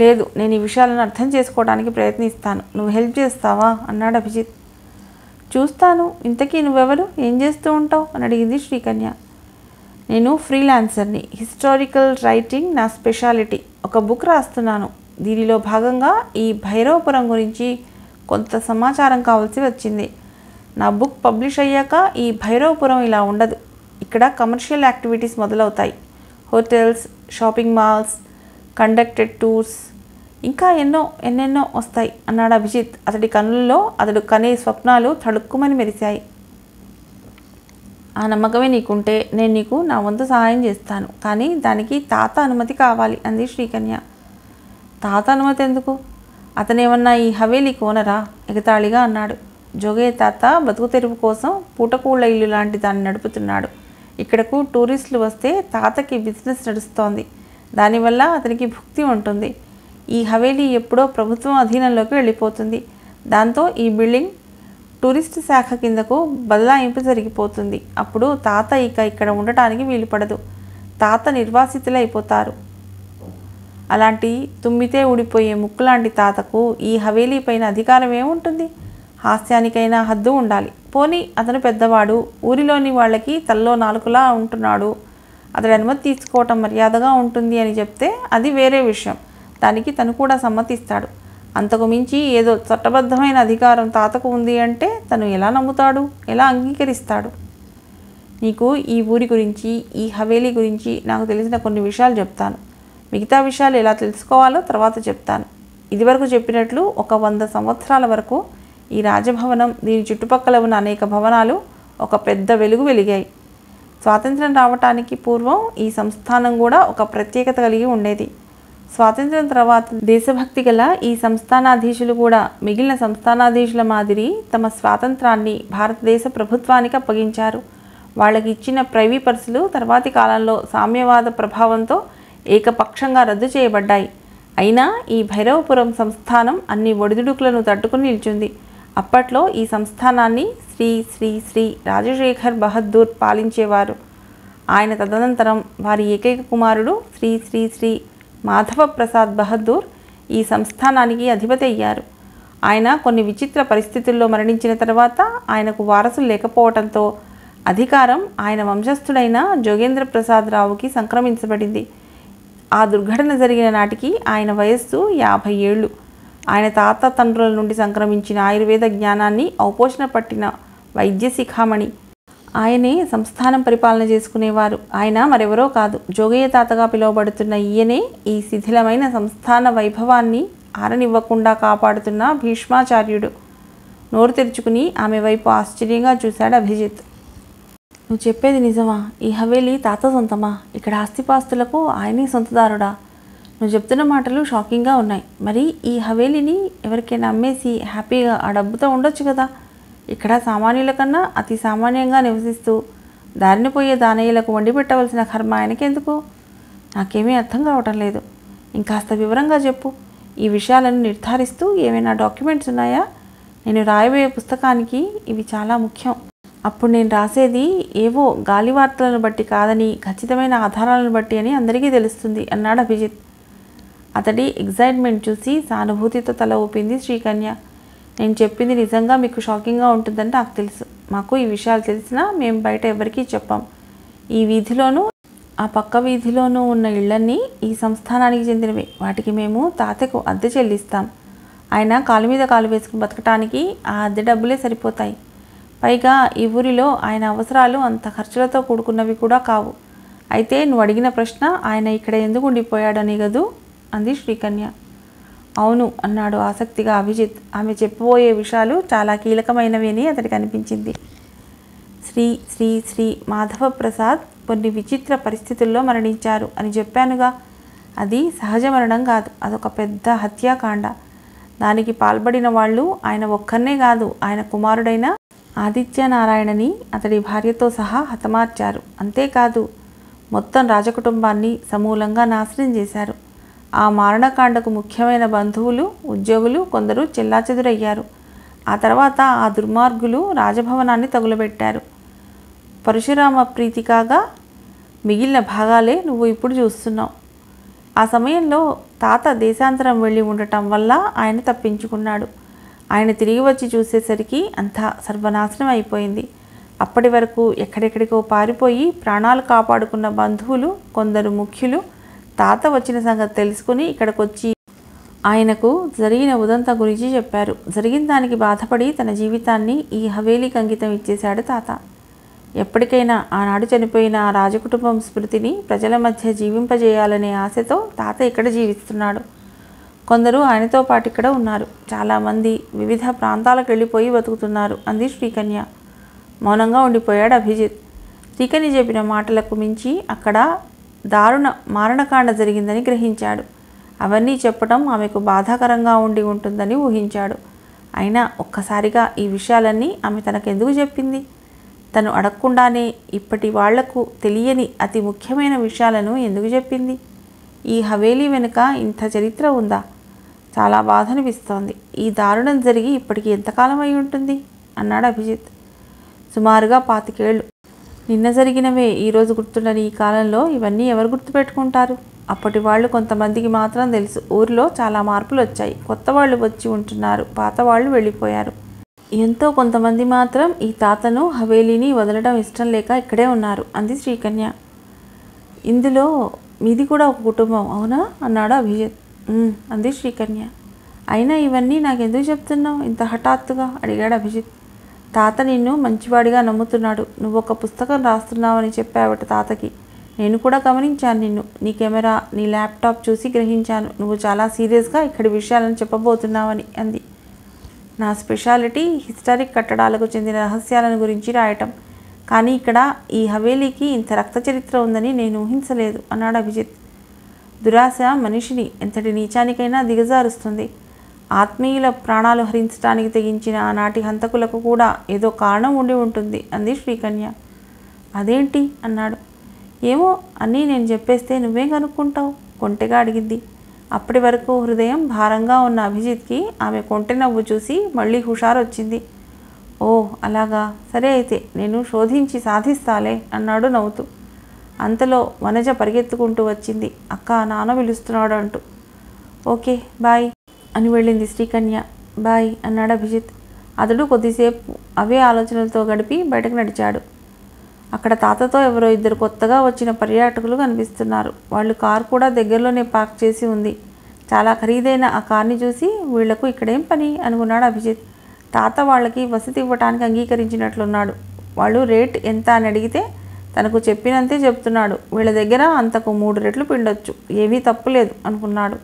లేదు నేను ఈ విషయాలను అర్థం చేసుకోవడానికి ప్రయత్నిస్తాను నువ్వు హెల్ప్ చేస్తావా అన్నాడు అభిజిత్ చూస్తాను ఇంతకీ నువ్వెవరు ఏం చేస్తూ ఉంటావు అని అడిగింది శ్రీకన్య నేను ఫ్రీలాన్సర్ని హిస్టారికల్ రైటింగ్ నా స్పెషాలిటీ ఒక బుక్ రాస్తున్నాను దీనిలో భాగంగా ఈ భైరవపురం గురించి కొంత సమాచారం కావాల్సి వచ్చింది నా బుక్ పబ్లిష్ అయ్యాక ఈ భైరవపురం ఇలా ఉండదు ఇక్కడ కమర్షియల్ యాక్టివిటీస్ మొదలవుతాయి hotels shopping malls conducted tours ఇంకా ఎన్నో ఎన్నెన్నో వస్తాయి అన్నాడు అభిజిత్ అతడి కనుల్లో అతడు కనే స్వప్నాలు తడుక్కుమని మెరిశాయి ఆ నమ్మకమే నీకుంటే నేను నీకు నా వంతు సహాయం చేస్తాను కానీ దానికి తాత అనుమతి కావాలి అంది శ్రీకన్య తాత అనుమతి ఎందుకు అతనేమన్నా ఈ హవేలీ కోనరా ఎగతాళిగా అన్నాడు జోగే తాత బతుకు తెరువు కోసం పూటకూళ్ళ ఇల్లు లాంటి దాన్ని నడుపుతున్నాడు ఇక్కడకు టూరిస్టులు వస్తే తాతకి బిజినెస్ నడుస్తోంది దానివల్ల అతనికి భుక్తి ఉంటుంది ఈ హవేలీ ఎప్పుడో ప్రభుత్వం అధీనంలోకి వెళ్ళిపోతుంది దాంతో ఈ బిల్డింగ్ టూరిస్ట్ శాఖ కిందకు బదలాయింపు జరిగిపోతుంది అప్పుడు తాత ఇక ఇక్కడ ఉండటానికి వీలు పడదు తాత నిర్వాసితులైపోతారు అలాంటి తుమ్మితే ఊడిపోయే ముక్కులాంటి తాతకు ఈ హవేలీ పైన అధికారం ఏముంటుంది హాస్యానికైనా హద్దు ఉండాలి పోని అతను పెద్దవాడు ఊరిలోని వాళ్ళకి తల్లో నాలుకలా ఉంటున్నాడు అతడు అనుమతి తీసుకోవటం మర్యాదగా ఉంటుంది అని చెప్తే అది వేరే విషయం దానికి తను కూడా సమ్మతిస్తాడు అంతకు మించి ఏదో చట్టబద్ధమైన అధికారం తాతకు ఉంది అంటే తను ఎలా నమ్ముతాడు ఎలా అంగీకరిస్తాడు నీకు ఈ ఊరి గురించి ఈ హవేలీ గురించి నాకు తెలిసిన కొన్ని విషయాలు చెప్తాను మిగతా విషయాలు ఎలా తెలుసుకోవాలో తర్వాత చెప్తాను ఇదివరకు చెప్పినట్లు ఒక వంద సంవత్సరాల వరకు ఈ రాజభవనం దీని చుట్టుపక్కల ఉన్న అనేక భవనాలు ఒక పెద్ద వెలుగు వెలిగాయి స్వాతంత్రం రావటానికి పూర్వం ఈ సంస్థానం కూడా ఒక ప్రత్యేకత కలిగి ఉండేది స్వాతంత్రం తర్వాత దేశభక్తి గల ఈ సంస్థానాధీశులు కూడా మిగిలిన సంస్థానాధీశుల మాదిరి తమ స్వాతంత్రాన్ని భారతదేశ ప్రభుత్వానికి అప్పగించారు వాళ్ళకి ఇచ్చిన ప్రైవీ పర్సులు తర్వాతి కాలంలో సామ్యవాద ప్రభావంతో ఏకపక్షంగా రద్దు చేయబడ్డాయి అయినా ఈ భైరవపురం సంస్థానం అన్ని ఒడిదుడుకులను తట్టుకుని నిల్చుంది అప్పట్లో ఈ సంస్థానాన్ని శ్రీ శ్రీ శ్రీ రాజశేఖర్ బహదూర్ పాలించేవారు ఆయన తదనంతరం వారి ఏకైక కుమారుడు శ్రీ శ్రీ శ్రీ మాధవ ప్రసాద్ బహదూర్ ఈ సంస్థానానికి అధిపతి అయ్యారు ఆయన కొన్ని విచిత్ర పరిస్థితుల్లో మరణించిన తర్వాత ఆయనకు వారసులు లేకపోవడంతో అధికారం ఆయన వంశస్థుడైన జోగేంద్ర ప్రసాద్ రావుకి సంక్రమించబడింది ఆ దుర్ఘటన జరిగిన నాటికి ఆయన వయస్సు యాభై ఏళ్ళు ఆయన తాత తండ్రుల నుండి సంక్రమించిన ఆయుర్వేద జ్ఞానాన్ని ఔపోషణ పట్టిన వైద్య శిఖామణి ఆయనే సంస్థానం పరిపాలన చేసుకునేవారు ఆయన మరెవరో కాదు జోగయ్య తాతగా పిలువబడుతున్న ఈయనే ఈ శిథిలమైన సంస్థాన వైభవాన్ని ఆరనివ్వకుండా కాపాడుతున్న భీష్మాచార్యుడు నోరు తెరుచుకుని ఆమె వైపు ఆశ్చర్యంగా చూశాడు అభిజిత్ నువ్వు చెప్పేది నిజమా ఈ హవేలీ తాత సొంతమా ఇక్కడ ఆస్తిపాస్తులకు ఆయనే సొంతదారుడా నువ్వు చెప్తున్న మాటలు షాకింగ్గా ఉన్నాయి మరి ఈ హవేలీని ఎవరికైనా అమ్మేసి హ్యాపీగా ఆ డబ్బుతో ఉండొచ్చు కదా ఇక్కడ సామాన్యుల కన్నా అతి సామాన్యంగా నివసిస్తూ దారిని పోయే దానయ్యలకు వండి పెట్టవలసిన కర్మ ఆయనకెందుకు నాకేమీ అర్థం కావటం లేదు ఇంకాస్త వివరంగా చెప్పు ఈ విషయాలను నిర్ధారిస్తూ ఏమైనా డాక్యుమెంట్స్ ఉన్నాయా నేను రాయబోయే పుస్తకానికి ఇవి చాలా ముఖ్యం అప్పుడు నేను రాసేది ఏవో గాలి వార్తలను బట్టి కాదని ఖచ్చితమైన ఆధారాలను బట్టి అని అందరికీ తెలుస్తుంది అన్నాడు అభిజిత్ అతడి ఎగ్జైట్మెంట్ చూసి సానుభూతితో తల ఊపింది శ్రీకన్య నేను చెప్పింది నిజంగా మీకు షాకింగ్గా ఉంటుందని నాకు తెలుసు మాకు ఈ విషయాలు తెలిసినా మేము బయట ఎవరికీ చెప్పాం ఈ వీధిలోనూ ఆ పక్క వీధిలోనూ ఉన్న ఇళ్ళన్నీ ఈ సంస్థానానికి చెందినవి వాటికి మేము తాతకు అద్దె చెల్లిస్తాం ఆయన కాలు మీద కాలు వేసుకుని బతకటానికి ఆ అద్దె డబ్బులే సరిపోతాయి పైగా ఈ ఊరిలో ఆయన అవసరాలు అంత ఖర్చులతో కూడుకున్నవి కూడా కావు అయితే నువ్వు అడిగిన ప్రశ్న ఆయన ఇక్కడ ఎందుకు ఉండిపోయాడని కదూ అంది శ్రీకన్య అవును అన్నాడు ఆసక్తిగా అభిజిత్ ఆమె చెప్పబోయే విషయాలు చాలా కీలకమైనవి అని అతడికి అనిపించింది శ్రీ శ్రీ శ్రీ మాధవ ప్రసాద్ కొన్ని విచిత్ర పరిస్థితుల్లో మరణించారు అని చెప్పానుగా అది సహజ మరణం కాదు అదొక పెద్ద హత్యాకాండ దానికి పాల్పడిన వాళ్ళు ఆయన ఒక్కరినే కాదు ఆయన కుమారుడైన ఆదిత్యనారాయణని అతడి భార్యతో సహా హతమార్చారు అంతేకాదు మొత్తం రాజకుటుంబాన్ని సమూలంగా నాశనం చేశారు ఆ మారణకాండకు ముఖ్యమైన బంధువులు ఉద్యోగులు కొందరు చెల్లాచెదురయ్యారు ఆ తర్వాత ఆ దుర్మార్గులు రాజభవనాన్ని తగులబెట్టారు పరశురామ ప్రీతి కాగా మిగిలిన భాగాలే నువ్వు ఇప్పుడు చూస్తున్నావు ఆ సమయంలో తాత దేశాంతరం వెళ్ళి ఉండటం వల్ల ఆయన తప్పించుకున్నాడు ఆయన తిరిగి వచ్చి చూసేసరికి అంతా సర్వనాశనం అయిపోయింది అప్పటి వరకు ఎక్కడెక్కడికో పారిపోయి ప్రాణాలు కాపాడుకున్న బంధువులు కొందరు ముఖ్యులు తాత వచ్చిన సంగతి తెలుసుకుని ఇక్కడికి వచ్చి ఆయనకు జరిగిన ఉదంత గురించి చెప్పారు జరిగిన దానికి బాధపడి తన జీవితాన్ని ఈ హవేలీ అంకితం ఇచ్చేశాడు తాత ఎప్పటికైనా ఆనాడు చనిపోయిన ఆ రాజకుటుంబం స్మృతిని ప్రజల మధ్య జీవింపజేయాలనే ఆశతో తాత ఇక్కడ జీవిస్తున్నాడు కొందరు ఆయనతో పాటు ఇక్కడ ఉన్నారు చాలామంది వివిధ ప్రాంతాలకు వెళ్ళిపోయి బతుకుతున్నారు అంది శ్రీకన్య మౌనంగా ఉండిపోయాడు అభిజిత్ శ్రీకన్య చెప్పిన మాటలకు మించి అక్కడ దారుణ మారణకాండ జరిగిందని గ్రహించాడు అవన్నీ చెప్పటం ఆమెకు బాధాకరంగా ఉండి ఉంటుందని ఊహించాడు అయినా ఒక్కసారిగా ఈ విషయాలన్నీ ఆమె తనకెందుకు చెప్పింది తను అడగకుండానే ఇప్పటి వాళ్లకు తెలియని అతి ముఖ్యమైన విషయాలను ఎందుకు చెప్పింది ఈ హవేలీ వెనుక ఇంత చరిత్ర ఉందా చాలా బాధనిపిస్తోంది ఈ దారుణం జరిగి ఇప్పటికి ఎంతకాలం అయి ఉంటుంది అన్నాడు అభిజిత్ సుమారుగా పాతికేళ్ళు నిన్న జరిగినవే ఈరోజు గుర్తుండని ఈ కాలంలో ఇవన్నీ ఎవరు గుర్తుపెట్టుకుంటారు అప్పటి వాళ్ళు కొంతమందికి మాత్రం తెలుసు ఊరిలో చాలా మార్పులు వచ్చాయి కొత్త వాళ్ళు వచ్చి ఉంటున్నారు పాత వాళ్ళు వెళ్ళిపోయారు ఎంతో కొంతమంది మాత్రం ఈ తాతను హవేలీని వదలడం ఇష్టం లేక ఇక్కడే ఉన్నారు అంది శ్రీకన్య ఇందులో మీది కూడా ఒక కుటుంబం అవునా అన్నాడు అభిజిత్ అంది శ్రీకన్య అయినా ఇవన్నీ నాకెందుకు చెప్తున్నావు ఇంత హఠాత్తుగా అడిగాడు అభిజిత్ తాత నిన్ను మంచివాడిగా నమ్ముతున్నాడు నువ్వు ఒక పుస్తకం రాస్తున్నావని చెప్పావట తాతకి నేను కూడా గమనించాను నిన్ను నీ కెమెరా నీ ల్యాప్టాప్ చూసి గ్రహించాను నువ్వు చాలా సీరియస్గా ఇక్కడి విషయాలను చెప్పబోతున్నావని అంది నా స్పెషాలిటీ హిస్టారిక్ కట్టడాలకు చెందిన రహస్యాలను గురించి రాయటం కానీ ఇక్కడ ఈ హవేలీకి ఇంత రక్త చరిత్ర ఉందని నేను ఊహించలేదు అన్నాడు అభిజిత్ దురాశ మనిషిని ఎంతటి నీచానికైనా దిగజారుస్తుంది ఆత్మీయుల ప్రాణాలు హరించడానికి తెగించిన ఆనాటి హంతకులకు కూడా ఏదో కారణం ఉండి ఉంటుంది అంది శ్రీకన్య అదేంటి అన్నాడు ఏమో అన్నీ నేను చెప్పేస్తే నువ్వేం కనుక్కుంటావు కొంటెగా అడిగింది అప్పటి వరకు హృదయం భారంగా ఉన్న అభిజిత్కి ఆమె కొంటె నవ్వు చూసి మళ్ళీ హుషారు వచ్చింది ఓ అలాగా సరే అయితే నేను శోధించి సాధిస్తాలే అన్నాడు నవ్వుతూ అంతలో వనజ పరిగెత్తుకుంటూ వచ్చింది అక్క నాన్న పిలుస్తున్నాడు అంటూ ఓకే బాయ్ అని వెళ్ళింది శ్రీకన్య బాయ్ అన్నాడు అభిజిత్ అతడు కొద్దిసేపు అవే ఆలోచనలతో గడిపి బయటకు నడిచాడు అక్కడ తాతతో ఎవరో ఇద్దరు కొత్తగా వచ్చిన పర్యాటకులు కనిపిస్తున్నారు వాళ్ళు కారు కూడా దగ్గరలోనే పార్క్ చేసి ఉంది చాలా ఖరీదైన ఆ కార్ని చూసి వీళ్లకు ఇక్కడేం పని అనుకున్నాడు అభిజిత్ తాత వాళ్ళకి వసతి ఇవ్వటానికి అంగీకరించినట్లున్నాడు వాళ్ళు రేట్ ఎంత అని అడిగితే తనకు చెప్పినంతే చెప్తున్నాడు వీళ్ళ దగ్గర అంతకు మూడు రెట్లు పిండొచ్చు ఏమీ తప్పులేదు అనుకున్నాడు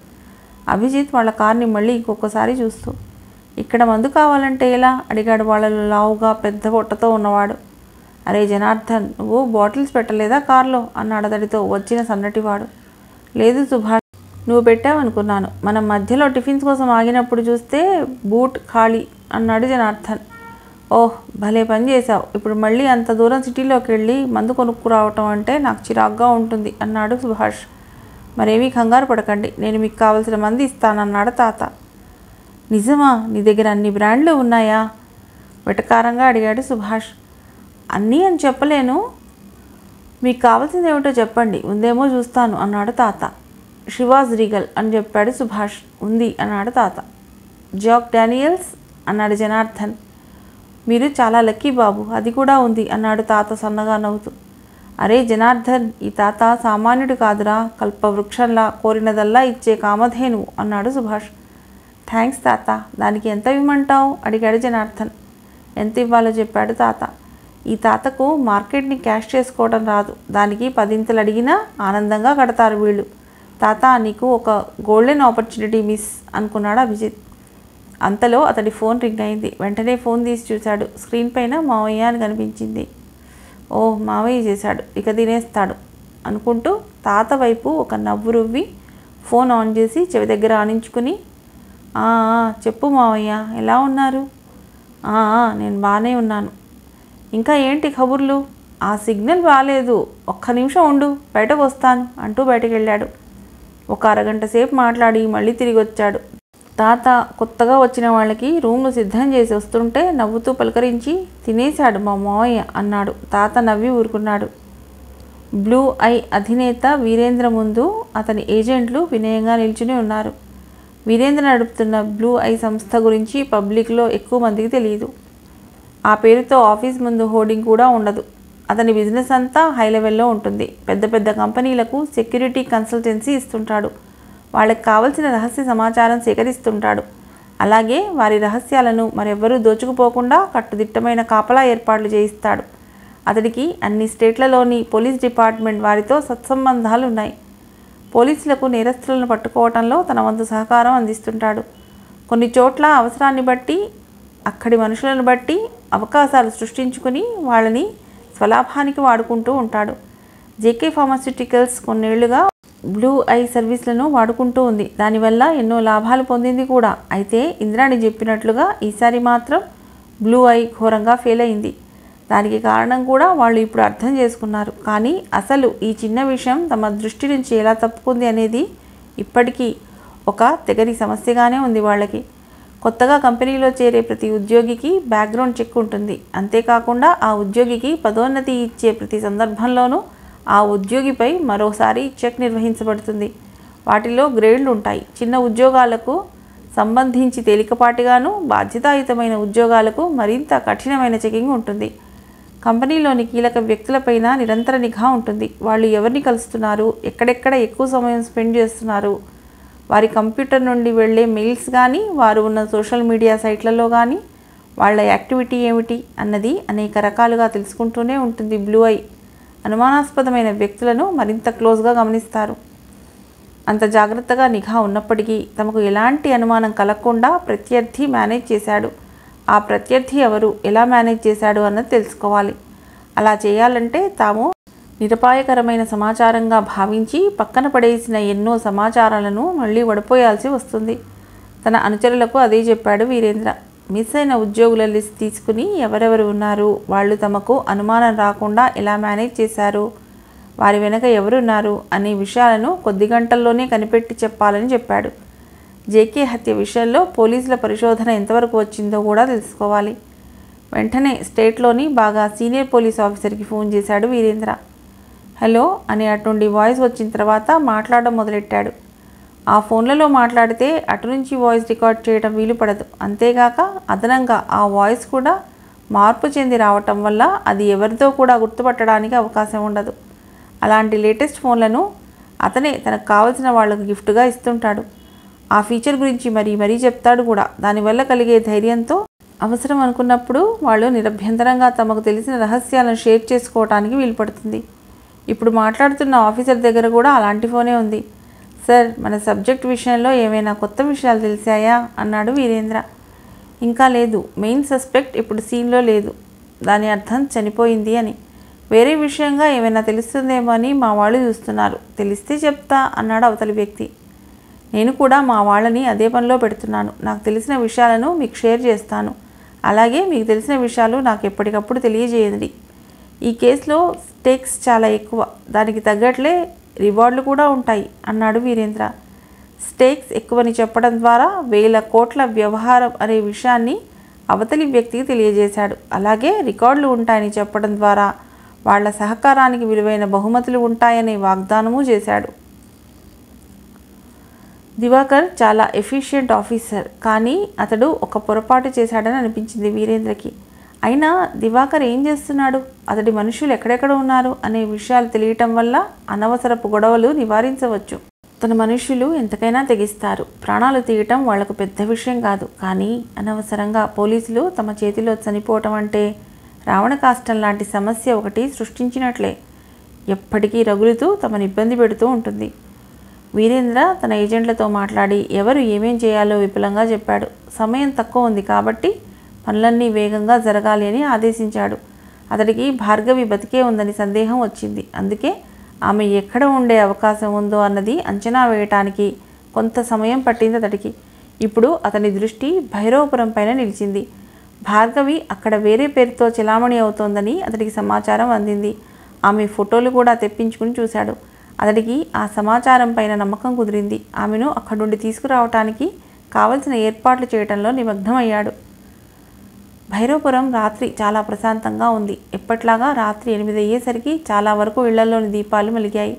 అభిజిత్ వాళ్ళ కార్ని మళ్ళీ ఇంకొకసారి చూస్తూ ఇక్కడ మందు కావాలంటే ఎలా అడిగాడు వాళ్ళలో లావుగా పెద్ద పొట్టతో ఉన్నవాడు అరే జనార్దన్ నువ్వు బాటిల్స్ పెట్టలేదా కార్లో అన్న అడతడితో వచ్చిన సన్నటివాడు లేదు సుభాష్ నువ్వు పెట్టావనుకున్నాను మనం మధ్యలో టిఫిన్స్ కోసం ఆగినప్పుడు చూస్తే బూట్ ఖాళీ అన్నాడు జనార్దన్ ఓహ్ భలే పని చేశావు ఇప్పుడు మళ్ళీ అంత దూరం సిటీలోకి వెళ్ళి మందు కొనుక్కురావటం అంటే నాకు చిరాగ్గా ఉంటుంది అన్నాడు సుభాష్ మరేమీ కంగారు పడకండి నేను మీకు కావలసిన మంది ఇస్తానన్నాడు తాత నిజమా నీ దగ్గర అన్ని బ్రాండ్లు ఉన్నాయా వెటకారంగా అడిగాడు సుభాష్ అన్నీ అని చెప్పలేను మీకు కావాల్సింది ఏమిటో చెప్పండి ఉందేమో చూస్తాను అన్నాడు తాత శివాజ్ రీగల్ అని చెప్పాడు సుభాష్ ఉంది అన్నాడు తాత జాక్ డానియల్స్ అన్నాడు జనార్దన్ మీరు చాలా లక్కీ బాబు అది కూడా ఉంది అన్నాడు తాత సన్నగా నవ్వుతూ అరే జనార్దన్ ఈ తాత సామాన్యుడు కాదురా కల్పవృక్షంలా కోరినదల్లా ఇచ్చే కామధేను అన్నాడు సుభాష్ థ్యాంక్స్ తాత దానికి ఎంత ఇవ్వమంటావు అడిగాడు జనార్దన్ ఎంత ఇవ్వాలో చెప్పాడు తాత ఈ తాతకు మార్కెట్ని క్యాష్ చేసుకోవడం రాదు దానికి పదింతలు అడిగినా ఆనందంగా కడతారు వీళ్ళు తాత నీకు ఒక గోల్డెన్ ఆపర్చునిటీ మిస్ అనుకున్నాడు అభిజిత్ అంతలో అతడి ఫోన్ రింగ్ అయింది వెంటనే ఫోన్ తీసి చూశాడు స్క్రీన్ పైన మావయ్య అని కనిపించింది ఓ మావయ్య చేశాడు ఇక తినేస్తాడు అనుకుంటూ తాత వైపు ఒక నవ్వు రువ్వి ఫోన్ ఆన్ చేసి చెవి దగ్గర ఆనించుకుని చెప్పు మావయ్య ఎలా ఉన్నారు నేను బాగానే ఉన్నాను ఇంకా ఏంటి కబుర్లు ఆ సిగ్నల్ బాగాలేదు ఒక్క నిమిషం ఉండు బయటకు వస్తాను అంటూ బయటకు వెళ్ళాడు ఒక అరగంట సేపు మాట్లాడి మళ్ళీ తిరిగి వచ్చాడు తాత కొత్తగా వచ్చిన వాళ్ళకి రూమ్ను సిద్ధం చేసి వస్తుంటే నవ్వుతూ పలకరించి తినేశాడు మా మావయ్య అన్నాడు తాత నవ్వి ఊరుకున్నాడు బ్లూ ఐ అధినేత వీరేంద్ర ముందు అతని ఏజెంట్లు వినయంగా నిల్చుని ఉన్నారు వీరేంద్ర నడుపుతున్న బ్లూ ఐ సంస్థ గురించి పబ్లిక్లో ఎక్కువ మందికి తెలియదు ఆ పేరుతో ఆఫీస్ ముందు హోర్డింగ్ కూడా ఉండదు అతని బిజినెస్ అంతా హై లెవెల్లో ఉంటుంది పెద్ద పెద్ద కంపెనీలకు సెక్యూరిటీ కన్సల్టెన్సీ ఇస్తుంటాడు వాళ్ళకి కావలసిన రహస్య సమాచారం సేకరిస్తుంటాడు అలాగే వారి రహస్యాలను మరెవ్వరూ దోచుకుపోకుండా కట్టుదిట్టమైన కాపలా ఏర్పాట్లు చేయిస్తాడు అతడికి అన్ని స్టేట్లలోని పోలీస్ డిపార్ట్మెంట్ వారితో సత్సంబంధాలు ఉన్నాయి పోలీసులకు నేరస్తులను పట్టుకోవటంలో తన వంతు సహకారం అందిస్తుంటాడు కొన్ని చోట్ల అవసరాన్ని బట్టి అక్కడి మనుషులను బట్టి అవకాశాలు సృష్టించుకుని వాళ్ళని స్వలాభానికి వాడుకుంటూ ఉంటాడు జేకే ఫార్మాస్యూటికల్స్ కొన్నేళ్లుగా బ్లూ ఐ సర్వీస్లను వాడుకుంటూ ఉంది దానివల్ల ఎన్నో లాభాలు పొందింది కూడా అయితే ఇంద్రాణి చెప్పినట్లుగా ఈసారి మాత్రం బ్లూ ఐ ఘోరంగా ఫెయిల్ అయింది దానికి కారణం కూడా వాళ్ళు ఇప్పుడు అర్థం చేసుకున్నారు కానీ అసలు ఈ చిన్న విషయం తమ దృష్టి నుంచి ఎలా తప్పుకుంది అనేది ఇప్పటికీ ఒక తెగని సమస్యగానే ఉంది వాళ్ళకి కొత్తగా కంపెనీలో చేరే ప్రతి ఉద్యోగికి బ్యాక్గ్రౌండ్ చెక్ ఉంటుంది అంతేకాకుండా ఆ ఉద్యోగికి పదోన్నతి ఇచ్చే ప్రతి సందర్భంలోనూ ఆ ఉద్యోగిపై మరోసారి చెక్ నిర్వహించబడుతుంది వాటిలో గ్రేడ్లు ఉంటాయి చిన్న ఉద్యోగాలకు సంబంధించి తేలికపాటిగాను బాధ్యతాయుతమైన ఉద్యోగాలకు మరింత కఠినమైన చెకింగ్ ఉంటుంది కంపెనీలోని కీలక వ్యక్తులపైన నిరంతర నిఘా ఉంటుంది వాళ్ళు ఎవరిని కలుస్తున్నారు ఎక్కడెక్కడ ఎక్కువ సమయం స్పెండ్ చేస్తున్నారు వారి కంప్యూటర్ నుండి వెళ్ళే మెయిల్స్ కానీ వారు ఉన్న సోషల్ మీడియా సైట్లలో కానీ వాళ్ళ యాక్టివిటీ ఏమిటి అన్నది అనేక రకాలుగా తెలుసుకుంటూనే ఉంటుంది బ్లూ ఐ అనుమానాస్పదమైన వ్యక్తులను మరింత క్లోజ్గా గమనిస్తారు అంత జాగ్రత్తగా నిఘా ఉన్నప్పటికీ తమకు ఎలాంటి అనుమానం కలగకుండా ప్రత్యర్థి మేనేజ్ చేశాడు ఆ ప్రత్యర్థి ఎవరు ఎలా మేనేజ్ చేశాడు అన్నది తెలుసుకోవాలి అలా చేయాలంటే తాము నిరపాయకరమైన సమాచారంగా భావించి పక్కన పడేసిన ఎన్నో సమాచారాలను మళ్ళీ వడిపోయాల్సి వస్తుంది తన అనుచరులకు అదే చెప్పాడు వీరేంద్ర మిస్ అయిన ఉద్యోగుల లిస్ట్ తీసుకుని ఎవరెవరు ఉన్నారు వాళ్ళు తమకు అనుమానం రాకుండా ఎలా మేనేజ్ చేశారు వారి వెనుక ఎవరున్నారు అనే విషయాలను కొద్ది గంటల్లోనే కనిపెట్టి చెప్పాలని చెప్పాడు జేకే హత్య విషయంలో పోలీసుల పరిశోధన ఎంతవరకు వచ్చిందో కూడా తెలుసుకోవాలి వెంటనే స్టేట్లోని బాగా సీనియర్ పోలీస్ ఆఫీసర్కి ఫోన్ చేశాడు వీరేంద్ర హలో అని అటుండి వాయిస్ వచ్చిన తర్వాత మాట్లాడడం మొదలెట్టాడు ఆ ఫోన్లలో మాట్లాడితే అటు నుంచి వాయిస్ రికార్డ్ చేయడం వీలు పడదు అంతేగాక అదనంగా ఆ వాయిస్ కూడా మార్పు చెంది రావటం వల్ల అది ఎవరితో కూడా గుర్తుపట్టడానికి అవకాశం ఉండదు అలాంటి లేటెస్ట్ ఫోన్లను అతనే తనకు కావలసిన వాళ్ళకు గిఫ్ట్గా ఇస్తుంటాడు ఆ ఫీచర్ గురించి మరీ మరీ చెప్తాడు కూడా దానివల్ల కలిగే ధైర్యంతో అవసరం అనుకున్నప్పుడు వాళ్ళు నిరభ్యంతరంగా తమకు తెలిసిన రహస్యాలను షేర్ చేసుకోవడానికి వీలుపడుతుంది ఇప్పుడు మాట్లాడుతున్న ఆఫీసర్ దగ్గర కూడా అలాంటి ఫోనే ఉంది సార్ మన సబ్జెక్ట్ విషయంలో ఏమైనా కొత్త విషయాలు తెలిసాయా అన్నాడు వీరేంద్ర ఇంకా లేదు మెయిన్ సస్పెక్ట్ ఇప్పుడు సీన్లో లేదు దాని అర్థం చనిపోయింది అని వేరే విషయంగా ఏమైనా తెలుస్తుందేమో అని మా వాళ్ళు చూస్తున్నారు తెలిస్తే చెప్తా అన్నాడు అవతలి వ్యక్తి నేను కూడా మా వాళ్ళని అదే పనిలో పెడుతున్నాను నాకు తెలిసిన విషయాలను మీకు షేర్ చేస్తాను అలాగే మీకు తెలిసిన విషయాలు నాకు ఎప్పటికప్పుడు తెలియజేయండి ఈ కేసులో స్టేక్స్ చాలా ఎక్కువ దానికి తగ్గట్లే రివార్డులు కూడా ఉంటాయి అన్నాడు వీరేంద్ర స్టేక్స్ ఎక్కువని చెప్పడం ద్వారా వేల కోట్ల వ్యవహారం అనే విషయాన్ని అవతలి వ్యక్తికి తెలియజేశాడు అలాగే రికార్డులు ఉంటాయని చెప్పడం ద్వారా వాళ్ల సహకారానికి విలువైన బహుమతులు ఉంటాయనే వాగ్దానము చేశాడు దివాకర్ చాలా ఎఫిషియెంట్ ఆఫీసర్ కానీ అతడు ఒక పొరపాటు చేశాడని అనిపించింది వీరేంద్రకి అయినా దివాకర్ ఏం చేస్తున్నాడు అతడి మనుషులు ఎక్కడెక్కడ ఉన్నారు అనే విషయాలు తెలియటం వల్ల అనవసరపు గొడవలు నివారించవచ్చు తన మనుషులు ఎంతకైనా తెగిస్తారు ప్రాణాలు తీయటం వాళ్లకు పెద్ద విషయం కాదు కానీ అనవసరంగా పోలీసులు తమ చేతిలో చనిపోవటం అంటే రావణ కాష్టం లాంటి సమస్య ఒకటి సృష్టించినట్లే ఎప్పటికీ రగులుతూ తమను ఇబ్బంది పెడుతూ ఉంటుంది వీరేంద్ర తన ఏజెంట్లతో మాట్లాడి ఎవరు ఏమేం చేయాలో విపులంగా చెప్పాడు సమయం తక్కువ ఉంది కాబట్టి పనులన్నీ వేగంగా జరగాలి అని ఆదేశించాడు అతడికి భార్గవి బతికే ఉందని సందేహం వచ్చింది అందుకే ఆమె ఎక్కడ ఉండే అవకాశం ఉందో అన్నది అంచనా వేయటానికి కొంత సమయం పట్టింది అతడికి ఇప్పుడు అతని దృష్టి భైరవపురం పైన నిలిచింది భార్గవి అక్కడ వేరే పేరుతో చెలామణి అవుతోందని అతడికి సమాచారం అందింది ఆమె ఫోటోలు కూడా తెప్పించుకుని చూశాడు అతడికి ఆ సమాచారం పైన నమ్మకం కుదిరింది ఆమెను అక్కడుండి తీసుకురావటానికి కావలసిన ఏర్పాట్లు చేయడంలో నిమగ్నమయ్యాడు భైరవపురం రాత్రి చాలా ప్రశాంతంగా ఉంది ఎప్పట్లాగా రాత్రి ఎనిమిది అయ్యేసరికి చాలా వరకు ఇళ్లలోని దీపాలు మెలిగాయి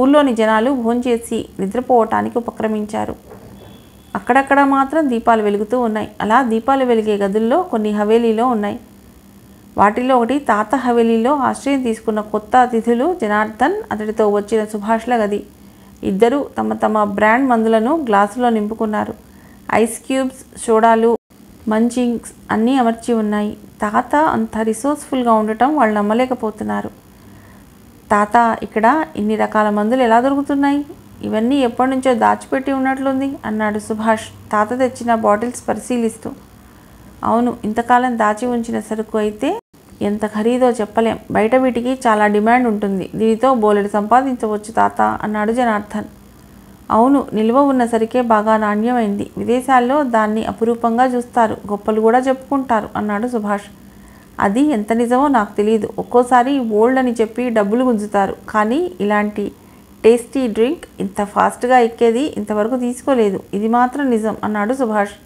ఊళ్ళోని జనాలు భోంచేసి నిద్రపోవటానికి ఉపక్రమించారు అక్కడక్కడ మాత్రం దీపాలు వెలుగుతూ ఉన్నాయి అలా దీపాలు వెలిగే గదుల్లో కొన్ని హవేలీలో ఉన్నాయి వాటిలో ఒకటి తాత హవేలీలో ఆశ్రయం తీసుకున్న కొత్త అతిథులు జనార్దన్ అతడితో వచ్చిన సుభాష్ల గది ఇద్దరూ తమ తమ బ్రాండ్ మందులను గ్లాసులో నింపుకున్నారు ఐస్ క్యూబ్స్ సోడాలు మంచి అన్నీ అమర్చి ఉన్నాయి తాత అంత రిసోర్స్ఫుల్గా ఉండటం వాళ్ళు నమ్మలేకపోతున్నారు తాత ఇక్కడ ఇన్ని రకాల మందులు ఎలా దొరుకుతున్నాయి ఇవన్నీ ఎప్పటి నుంచో దాచిపెట్టి ఉన్నట్లుంది అన్నాడు సుభాష్ తాత తెచ్చిన బాటిల్స్ పరిశీలిస్తూ అవును ఇంతకాలం దాచి ఉంచిన సరుకు అయితే ఎంత ఖరీదో చెప్పలేం బయట వీటికి చాలా డిమాండ్ ఉంటుంది దీనితో బోలెడు సంపాదించవచ్చు తాత అన్నాడు జనార్దన్ అవును నిల్వ ఉన్నసరికే బాగా నాణ్యమైంది విదేశాల్లో దాన్ని అపురూపంగా చూస్తారు గొప్పలు కూడా చెప్పుకుంటారు అన్నాడు సుభాష్ అది ఎంత నిజమో నాకు తెలియదు ఒక్కోసారి ఓల్డ్ అని చెప్పి డబ్బులు గుంజుతారు కానీ ఇలాంటి టేస్టీ డ్రింక్ ఇంత ఫాస్ట్గా ఎక్కేది ఇంతవరకు తీసుకోలేదు ఇది మాత్రం నిజం అన్నాడు సుభాష్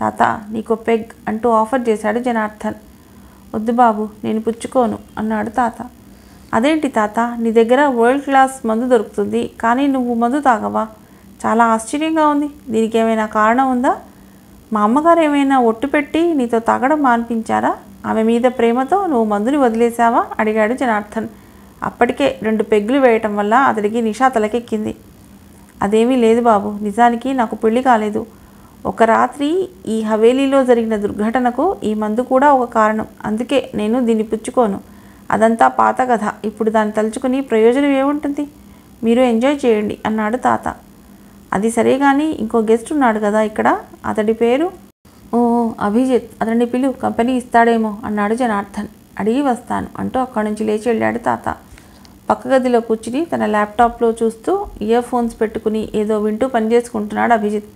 తాత నీకు పెగ్ అంటూ ఆఫర్ చేశాడు జనార్థన్ వద్దు బాబు నేను పుచ్చుకోను అన్నాడు తాత అదేంటి తాత నీ దగ్గర వరల్డ్ క్లాస్ మందు దొరుకుతుంది కానీ నువ్వు మందు తాగవా చాలా ఆశ్చర్యంగా ఉంది దీనికి ఏమైనా కారణం ఉందా మా అమ్మగారు ఏమైనా ఒట్టు పెట్టి నీతో తాగడం మానిపించారా ఆమె మీద ప్రేమతో నువ్వు మందుని వదిలేసావా అడిగాడు జనార్థన్ అప్పటికే రెండు పెగ్గులు వేయటం వల్ల అతడికి నిషా తలకెక్కింది అదేమీ లేదు బాబు నిజానికి నాకు పెళ్లి కాలేదు ఒక రాత్రి ఈ హవేలీలో జరిగిన దుర్ఘటనకు ఈ మందు కూడా ఒక కారణం అందుకే నేను దీన్ని పుచ్చుకోను అదంతా పాత కథ ఇప్పుడు దాన్ని తలుచుకుని ప్రయోజనం ఏముంటుంది మీరు ఎంజాయ్ చేయండి అన్నాడు తాత అది సరే కానీ ఇంకో గెస్ట్ ఉన్నాడు కదా ఇక్కడ అతడి పేరు ఓ అభిజిత్ అతడిని పిలు కంపెనీ ఇస్తాడేమో అన్నాడు జనార్దన్ అడిగి వస్తాను అంటూ అక్కడి నుంచి లేచి వెళ్ళాడు తాత పక్క గదిలో కూర్చుని తన ల్యాప్టాప్లో చూస్తూ ఇయర్ ఫోన్స్ పెట్టుకుని ఏదో వింటూ పనిచేసుకుంటున్నాడు అభిజిత్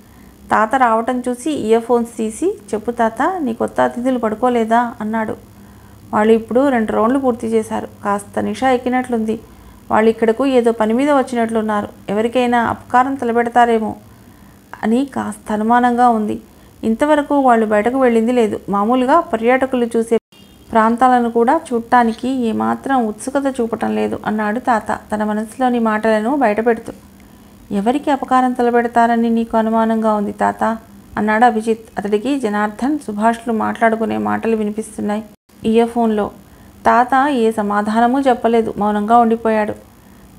తాత రావటం చూసి ఇయర్ ఫోన్స్ తీసి చెప్పు తాత నీ కొత్త అతిథులు పడుకోలేదా అన్నాడు వాళ్ళు ఇప్పుడు రెండు రౌండ్లు పూర్తి చేశారు కాస్త నిషా ఎక్కినట్లుంది వాళ్ళు ఇక్కడకు ఏదో పని మీద వచ్చినట్లున్నారు ఎవరికైనా అపకారం తలబెడతారేమో అని కాస్త అనుమానంగా ఉంది ఇంతవరకు వాళ్ళు బయటకు వెళ్ళింది లేదు మామూలుగా పర్యాటకులు చూసే ప్రాంతాలను కూడా చూడటానికి ఏమాత్రం ఉత్సుకత చూపటం లేదు అన్నాడు తాత తన మనసులోని మాటలను బయటపెడుతూ ఎవరికి అపకారం తలబెడతారని నీకు అనుమానంగా ఉంది తాత అన్నాడు అభిజిత్ అతడికి జనార్దన్ సుభాష్లు మాట్లాడుకునే మాటలు వినిపిస్తున్నాయి ఇయర్ఫోన్లో తాత ఏ సమాధానము చెప్పలేదు మౌనంగా ఉండిపోయాడు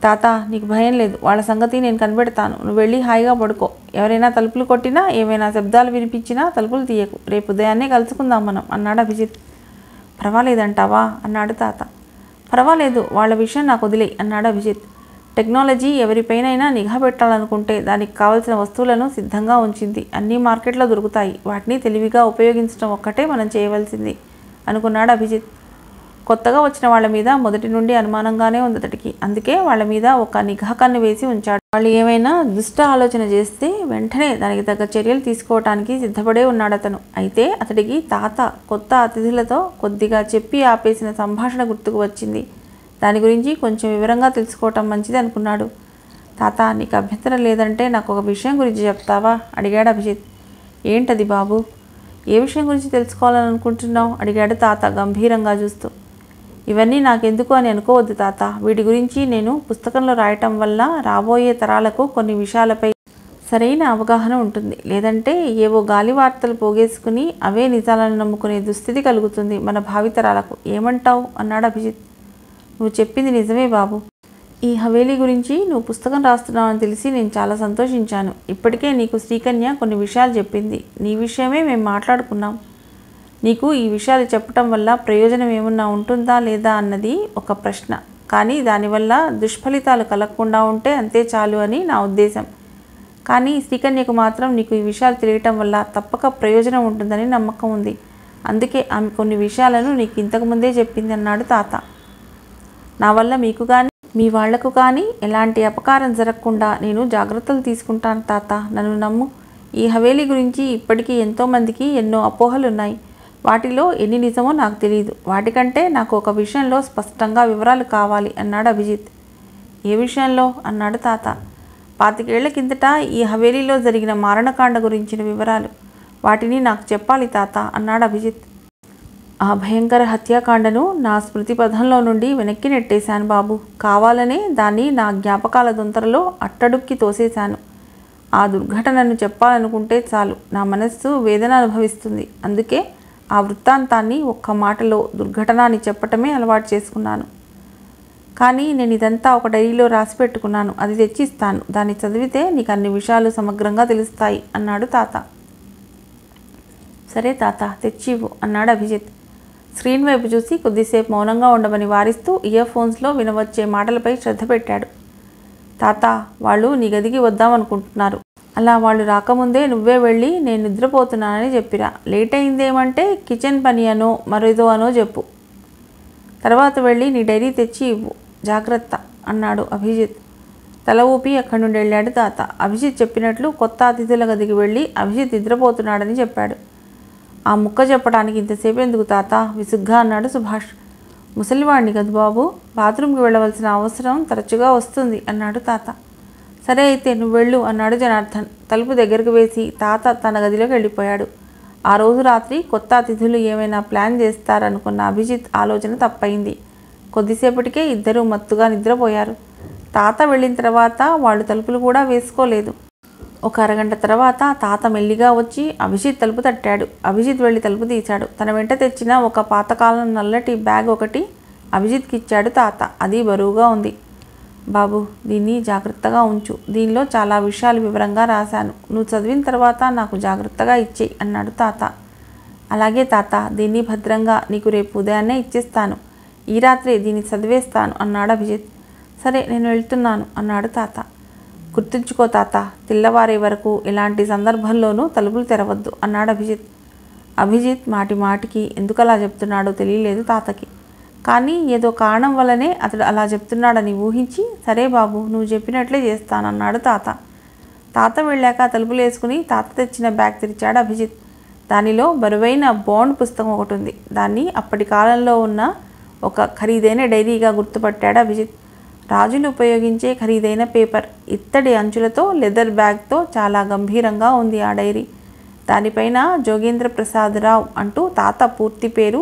తాత నీకు భయం లేదు వాళ్ళ సంగతి నేను కనిపెడతాను నువ్వు వెళ్ళి హాయిగా పడుకో ఎవరైనా తలుపులు కొట్టినా ఏమైనా శబ్దాలు వినిపించినా తలుపులు తీయకు రేపు ఉదయాన్నే కలుసుకుందాం మనం అన్నాడు అభిజిత్ పర్వాలేదంటావా అన్నాడు తాత పర్వాలేదు వాళ్ళ విషయం నాకు వదిలే అన్నాడు అభిజిత్ టెక్నాలజీ ఎవరిపైనైనా నిఘా పెట్టాలనుకుంటే దానికి కావలసిన వస్తువులను సిద్ధంగా ఉంచింది అన్ని మార్కెట్లో దొరుకుతాయి వాటిని తెలివిగా ఉపయోగించడం ఒక్కటే మనం చేయవలసింది అనుకున్నాడు అభిజిత్ కొత్తగా వచ్చిన వాళ్ళ మీద మొదటి నుండి అనుమానంగానే ఉంది అతడికి అందుకే వాళ్ళ మీద ఒక నిఘా కన్ను వేసి ఉంచాడు వాళ్ళు ఏమైనా దుష్ట ఆలోచన చేస్తే వెంటనే దానికి తగ్గ చర్యలు తీసుకోవటానికి సిద్ధపడే ఉన్నాడు అతను అయితే అతడికి తాత కొత్త అతిథులతో కొద్దిగా చెప్పి ఆపేసిన సంభాషణ గుర్తుకు వచ్చింది దాని గురించి కొంచెం వివరంగా తెలుసుకోవటం మంచిది అనుకున్నాడు తాత నీకు అభ్యంతరం లేదంటే నాకు ఒక విషయం గురించి చెప్తావా అడిగాడు అభిజిత్ ఏంటది బాబు ఏ విషయం గురించి తెలుసుకోవాలని అనుకుంటున్నావు అడిగాడు తాత గంభీరంగా చూస్తూ ఇవన్నీ నాకెందుకు అని అనుకోవద్దు తాత వీటి గురించి నేను పుస్తకంలో రాయటం వల్ల రాబోయే తరాలకు కొన్ని విషయాలపై సరైన అవగాహన ఉంటుంది లేదంటే ఏవో గాలి వార్తలు పోగేసుకుని అవే నిజాలను నమ్ముకునే దుస్థితి కలుగుతుంది మన భావితరాలకు ఏమంటావు అన్నాడు అభిజిత్ నువ్వు చెప్పింది నిజమే బాబు ఈ హవేలీ గురించి నువ్వు పుస్తకం రాస్తున్నావు అని తెలిసి నేను చాలా సంతోషించాను ఇప్పటికే నీకు శ్రీకన్య కొన్ని విషయాలు చెప్పింది నీ విషయమే మేము మాట్లాడుకున్నాం నీకు ఈ విషయాలు చెప్పటం వల్ల ప్రయోజనం ఏమన్నా ఉంటుందా లేదా అన్నది ఒక ప్రశ్న కానీ దానివల్ల దుష్ఫలితాలు కలగకుండా ఉంటే అంతే చాలు అని నా ఉద్దేశం కానీ శ్రీకన్యకు మాత్రం నీకు ఈ విషయాలు తెలియటం వల్ల తప్పక ప్రయోజనం ఉంటుందని నమ్మకం ఉంది అందుకే ఆమె కొన్ని విషయాలను నీకు ఇంతకుముందే చెప్పింది అన్నాడు తాత నా వల్ల మీకు కానీ మీ వాళ్లకు కానీ ఎలాంటి అపకారం జరగకుండా నేను జాగ్రత్తలు తీసుకుంటాను తాత నన్ను నమ్ము ఈ హవేలీ గురించి ఇప్పటికీ ఎంతోమందికి ఎన్నో అపోహలు ఉన్నాయి వాటిలో ఎన్ని నిజమో నాకు తెలియదు వాటికంటే నాకు ఒక విషయంలో స్పష్టంగా వివరాలు కావాలి అన్నాడు అభిజిత్ ఏ విషయంలో అన్నాడు తాత పాతికేళ్ల కిందట ఈ హవేలీలో జరిగిన మారణకాండ గురించిన వివరాలు వాటిని నాకు చెప్పాలి తాత అన్నాడు అభిజిత్ ఆ భయంకర హత్యాకాండను నా స్మృతి పథంలో నుండి వెనక్కి నెట్టేశాను బాబు కావాలనే దాన్ని నా జ్ఞాపకాల దొంతరలో అట్టడుక్కి తోసేశాను ఆ దుర్ఘటనను చెప్పాలనుకుంటే చాలు నా మనస్సు వేదన అనుభవిస్తుంది అందుకే ఆ వృత్తాంతాన్ని ఒక్క మాటలో దుర్ఘటన అని చెప్పటమే అలవాటు చేసుకున్నాను కానీ నేను ఇదంతా ఒక డైరీలో రాసి పెట్టుకున్నాను అది తెచ్చిస్తాను దాన్ని చదివితే నీకు అన్ని విషయాలు సమగ్రంగా తెలుస్తాయి అన్నాడు తాత సరే తాత తెచ్చివు అన్నాడు అభిజిత్ స్క్రీన్ వైపు చూసి కొద్దిసేపు మౌనంగా ఉండమని వారిస్తూ ఇయర్ ఫోన్స్లో వినవచ్చే మాటలపై శ్రద్ధ పెట్టాడు తాత వాళ్ళు నీ గదికి వద్దామనుకుంటున్నారు అలా వాళ్ళు రాకముందే నువ్వే వెళ్ళి నేను నిద్రపోతున్నానని చెప్పిరా లేట్ అయిందేమంటే కిచెన్ పని అనో మరేదో అనో చెప్పు తర్వాత వెళ్ళి నీ డైరీ తెచ్చి ఇవ్వు జాగ్రత్త అన్నాడు అభిజిత్ తల ఊపి అక్కడి నుండి వెళ్ళాడు తాత అభిజిత్ చెప్పినట్లు కొత్త అతిథుల గదికి వెళ్ళి అభిజిత్ నిద్రపోతున్నాడని చెప్పాడు ఆ ముక్క చెప్పడానికి ఇంతసేపు ఎందుకు తాత విసుగ్గా అన్నాడు సుభాష్ ముసలివాడిని కదా బాబు బాత్రూమ్కి వెళ్ళవలసిన అవసరం తరచుగా వస్తుంది అన్నాడు తాత సరే అయితే నువ్వు వెళ్ళు అన్నాడు జనార్దన్ తలుపు దగ్గరకు వేసి తాత తన గదిలోకి వెళ్ళిపోయాడు ఆ రోజు రాత్రి కొత్త అతిథులు ఏమైనా ప్లాన్ చేస్తారనుకున్న అభిజిత్ ఆలోచన తప్పైంది కొద్దిసేపటికే ఇద్దరూ మత్తుగా నిద్రపోయారు తాత వెళ్ళిన తర్వాత వాళ్ళు తలుపులు కూడా వేసుకోలేదు ఒక అరగంట తర్వాత తాత మెల్లిగా వచ్చి అభిజిత్ తలుపు తట్టాడు అభిజిత్ వెళ్ళి తలుపు తీశాడు తన వెంట తెచ్చిన ఒక పాతకాలం నల్లటి బ్యాగ్ ఒకటి అభిజిత్కి ఇచ్చాడు తాత అది బరువుగా ఉంది బాబు దీన్ని జాగ్రత్తగా ఉంచు దీనిలో చాలా విషయాలు వివరంగా రాశాను నువ్వు చదివిన తర్వాత నాకు జాగ్రత్తగా ఇచ్చేయి అన్నాడు తాత అలాగే తాత దీన్ని భద్రంగా నీకు రేపు ఉదయాన్నే ఇచ్చేస్తాను ఈ రాత్రి దీన్ని చదివేస్తాను అన్నాడు అభిజిత్ సరే నేను వెళ్తున్నాను అన్నాడు తాత గుర్తుంచుకో తాత తెల్లవారే వరకు ఇలాంటి సందర్భంలోనూ తలుపులు తెరవద్దు అన్నాడు అభిజిత్ అభిజిత్ మాటి మాటికి ఎందుకు అలా చెప్తున్నాడో తెలియలేదు తాతకి కానీ ఏదో కారణం వల్లనే అతడు అలా చెప్తున్నాడని ఊహించి సరే బాబు నువ్వు చెప్పినట్లే చేస్తానన్నాడు తాత తాత వెళ్ళాక తలుపులు వేసుకుని తాత తెచ్చిన బ్యాగ్ తెరిచాడు అభిజిత్ దానిలో బరువైన బాండ్ పుస్తకం ఒకటి ఉంది దాన్ని అప్పటి కాలంలో ఉన్న ఒక ఖరీదైన డైరీగా గుర్తుపట్టాడు అభిజిత్ రాజులు ఉపయోగించే ఖరీదైన పేపర్ ఇత్తడి అంచులతో లెదర్ బ్యాగ్తో చాలా గంభీరంగా ఉంది ఆ డైరీ దానిపైన జోగేంద్ర ప్రసాద్ రావు అంటూ తాత పూర్తి పేరు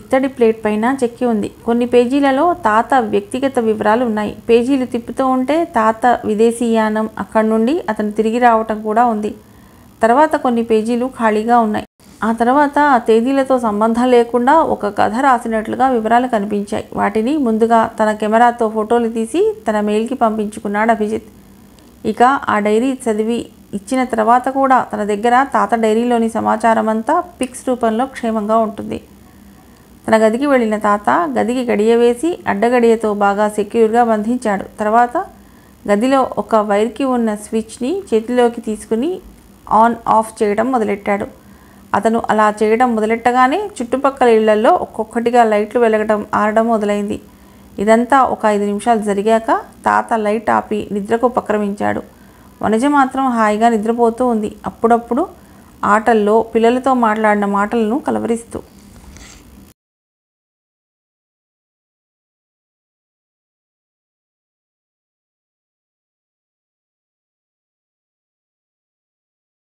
ఇత్తడి ప్లేట్ పైన చెక్కి ఉంది కొన్ని పేజీలలో తాత వ్యక్తిగత వివరాలు ఉన్నాయి పేజీలు తిప్పుతూ ఉంటే తాత విదేశీయానం అక్కడి నుండి అతను తిరిగి రావటం కూడా ఉంది తర్వాత కొన్ని పేజీలు ఖాళీగా ఉన్నాయి ఆ తర్వాత తేదీలతో సంబంధం లేకుండా ఒక కథ రాసినట్లుగా వివరాలు కనిపించాయి వాటిని ముందుగా తన కెమెరాతో ఫోటోలు తీసి తన మెయిల్కి పంపించుకున్నాడు అభిజిత్ ఇక ఆ డైరీ చదివి ఇచ్చిన తర్వాత కూడా తన దగ్గర తాత డైరీలోని సమాచారం అంతా పిక్స్ రూపంలో క్షేమంగా ఉంటుంది తన గదికి వెళ్ళిన తాత గదికి గడియ వేసి అడ్డగడియతో బాగా సెక్యూర్గా బంధించాడు తర్వాత గదిలో ఒక వైర్కి ఉన్న స్విచ్ని చేతిలోకి తీసుకుని ఆన్ ఆఫ్ చేయడం మొదలెట్టాడు అతను అలా చేయడం మొదలెట్టగానే చుట్టుపక్కల ఇళ్లలో ఒక్కొక్కటిగా లైట్లు వెలగడం ఆరడం మొదలైంది ఇదంతా ఒక ఐదు నిమిషాలు జరిగాక తాత లైట్ ఆపి నిద్రకు ఉపక్రమించాడు వనజ మాత్రం హాయిగా నిద్రపోతూ ఉంది అప్పుడప్పుడు ఆటల్లో పిల్లలతో మాట్లాడిన మాటలను కలవరిస్తూ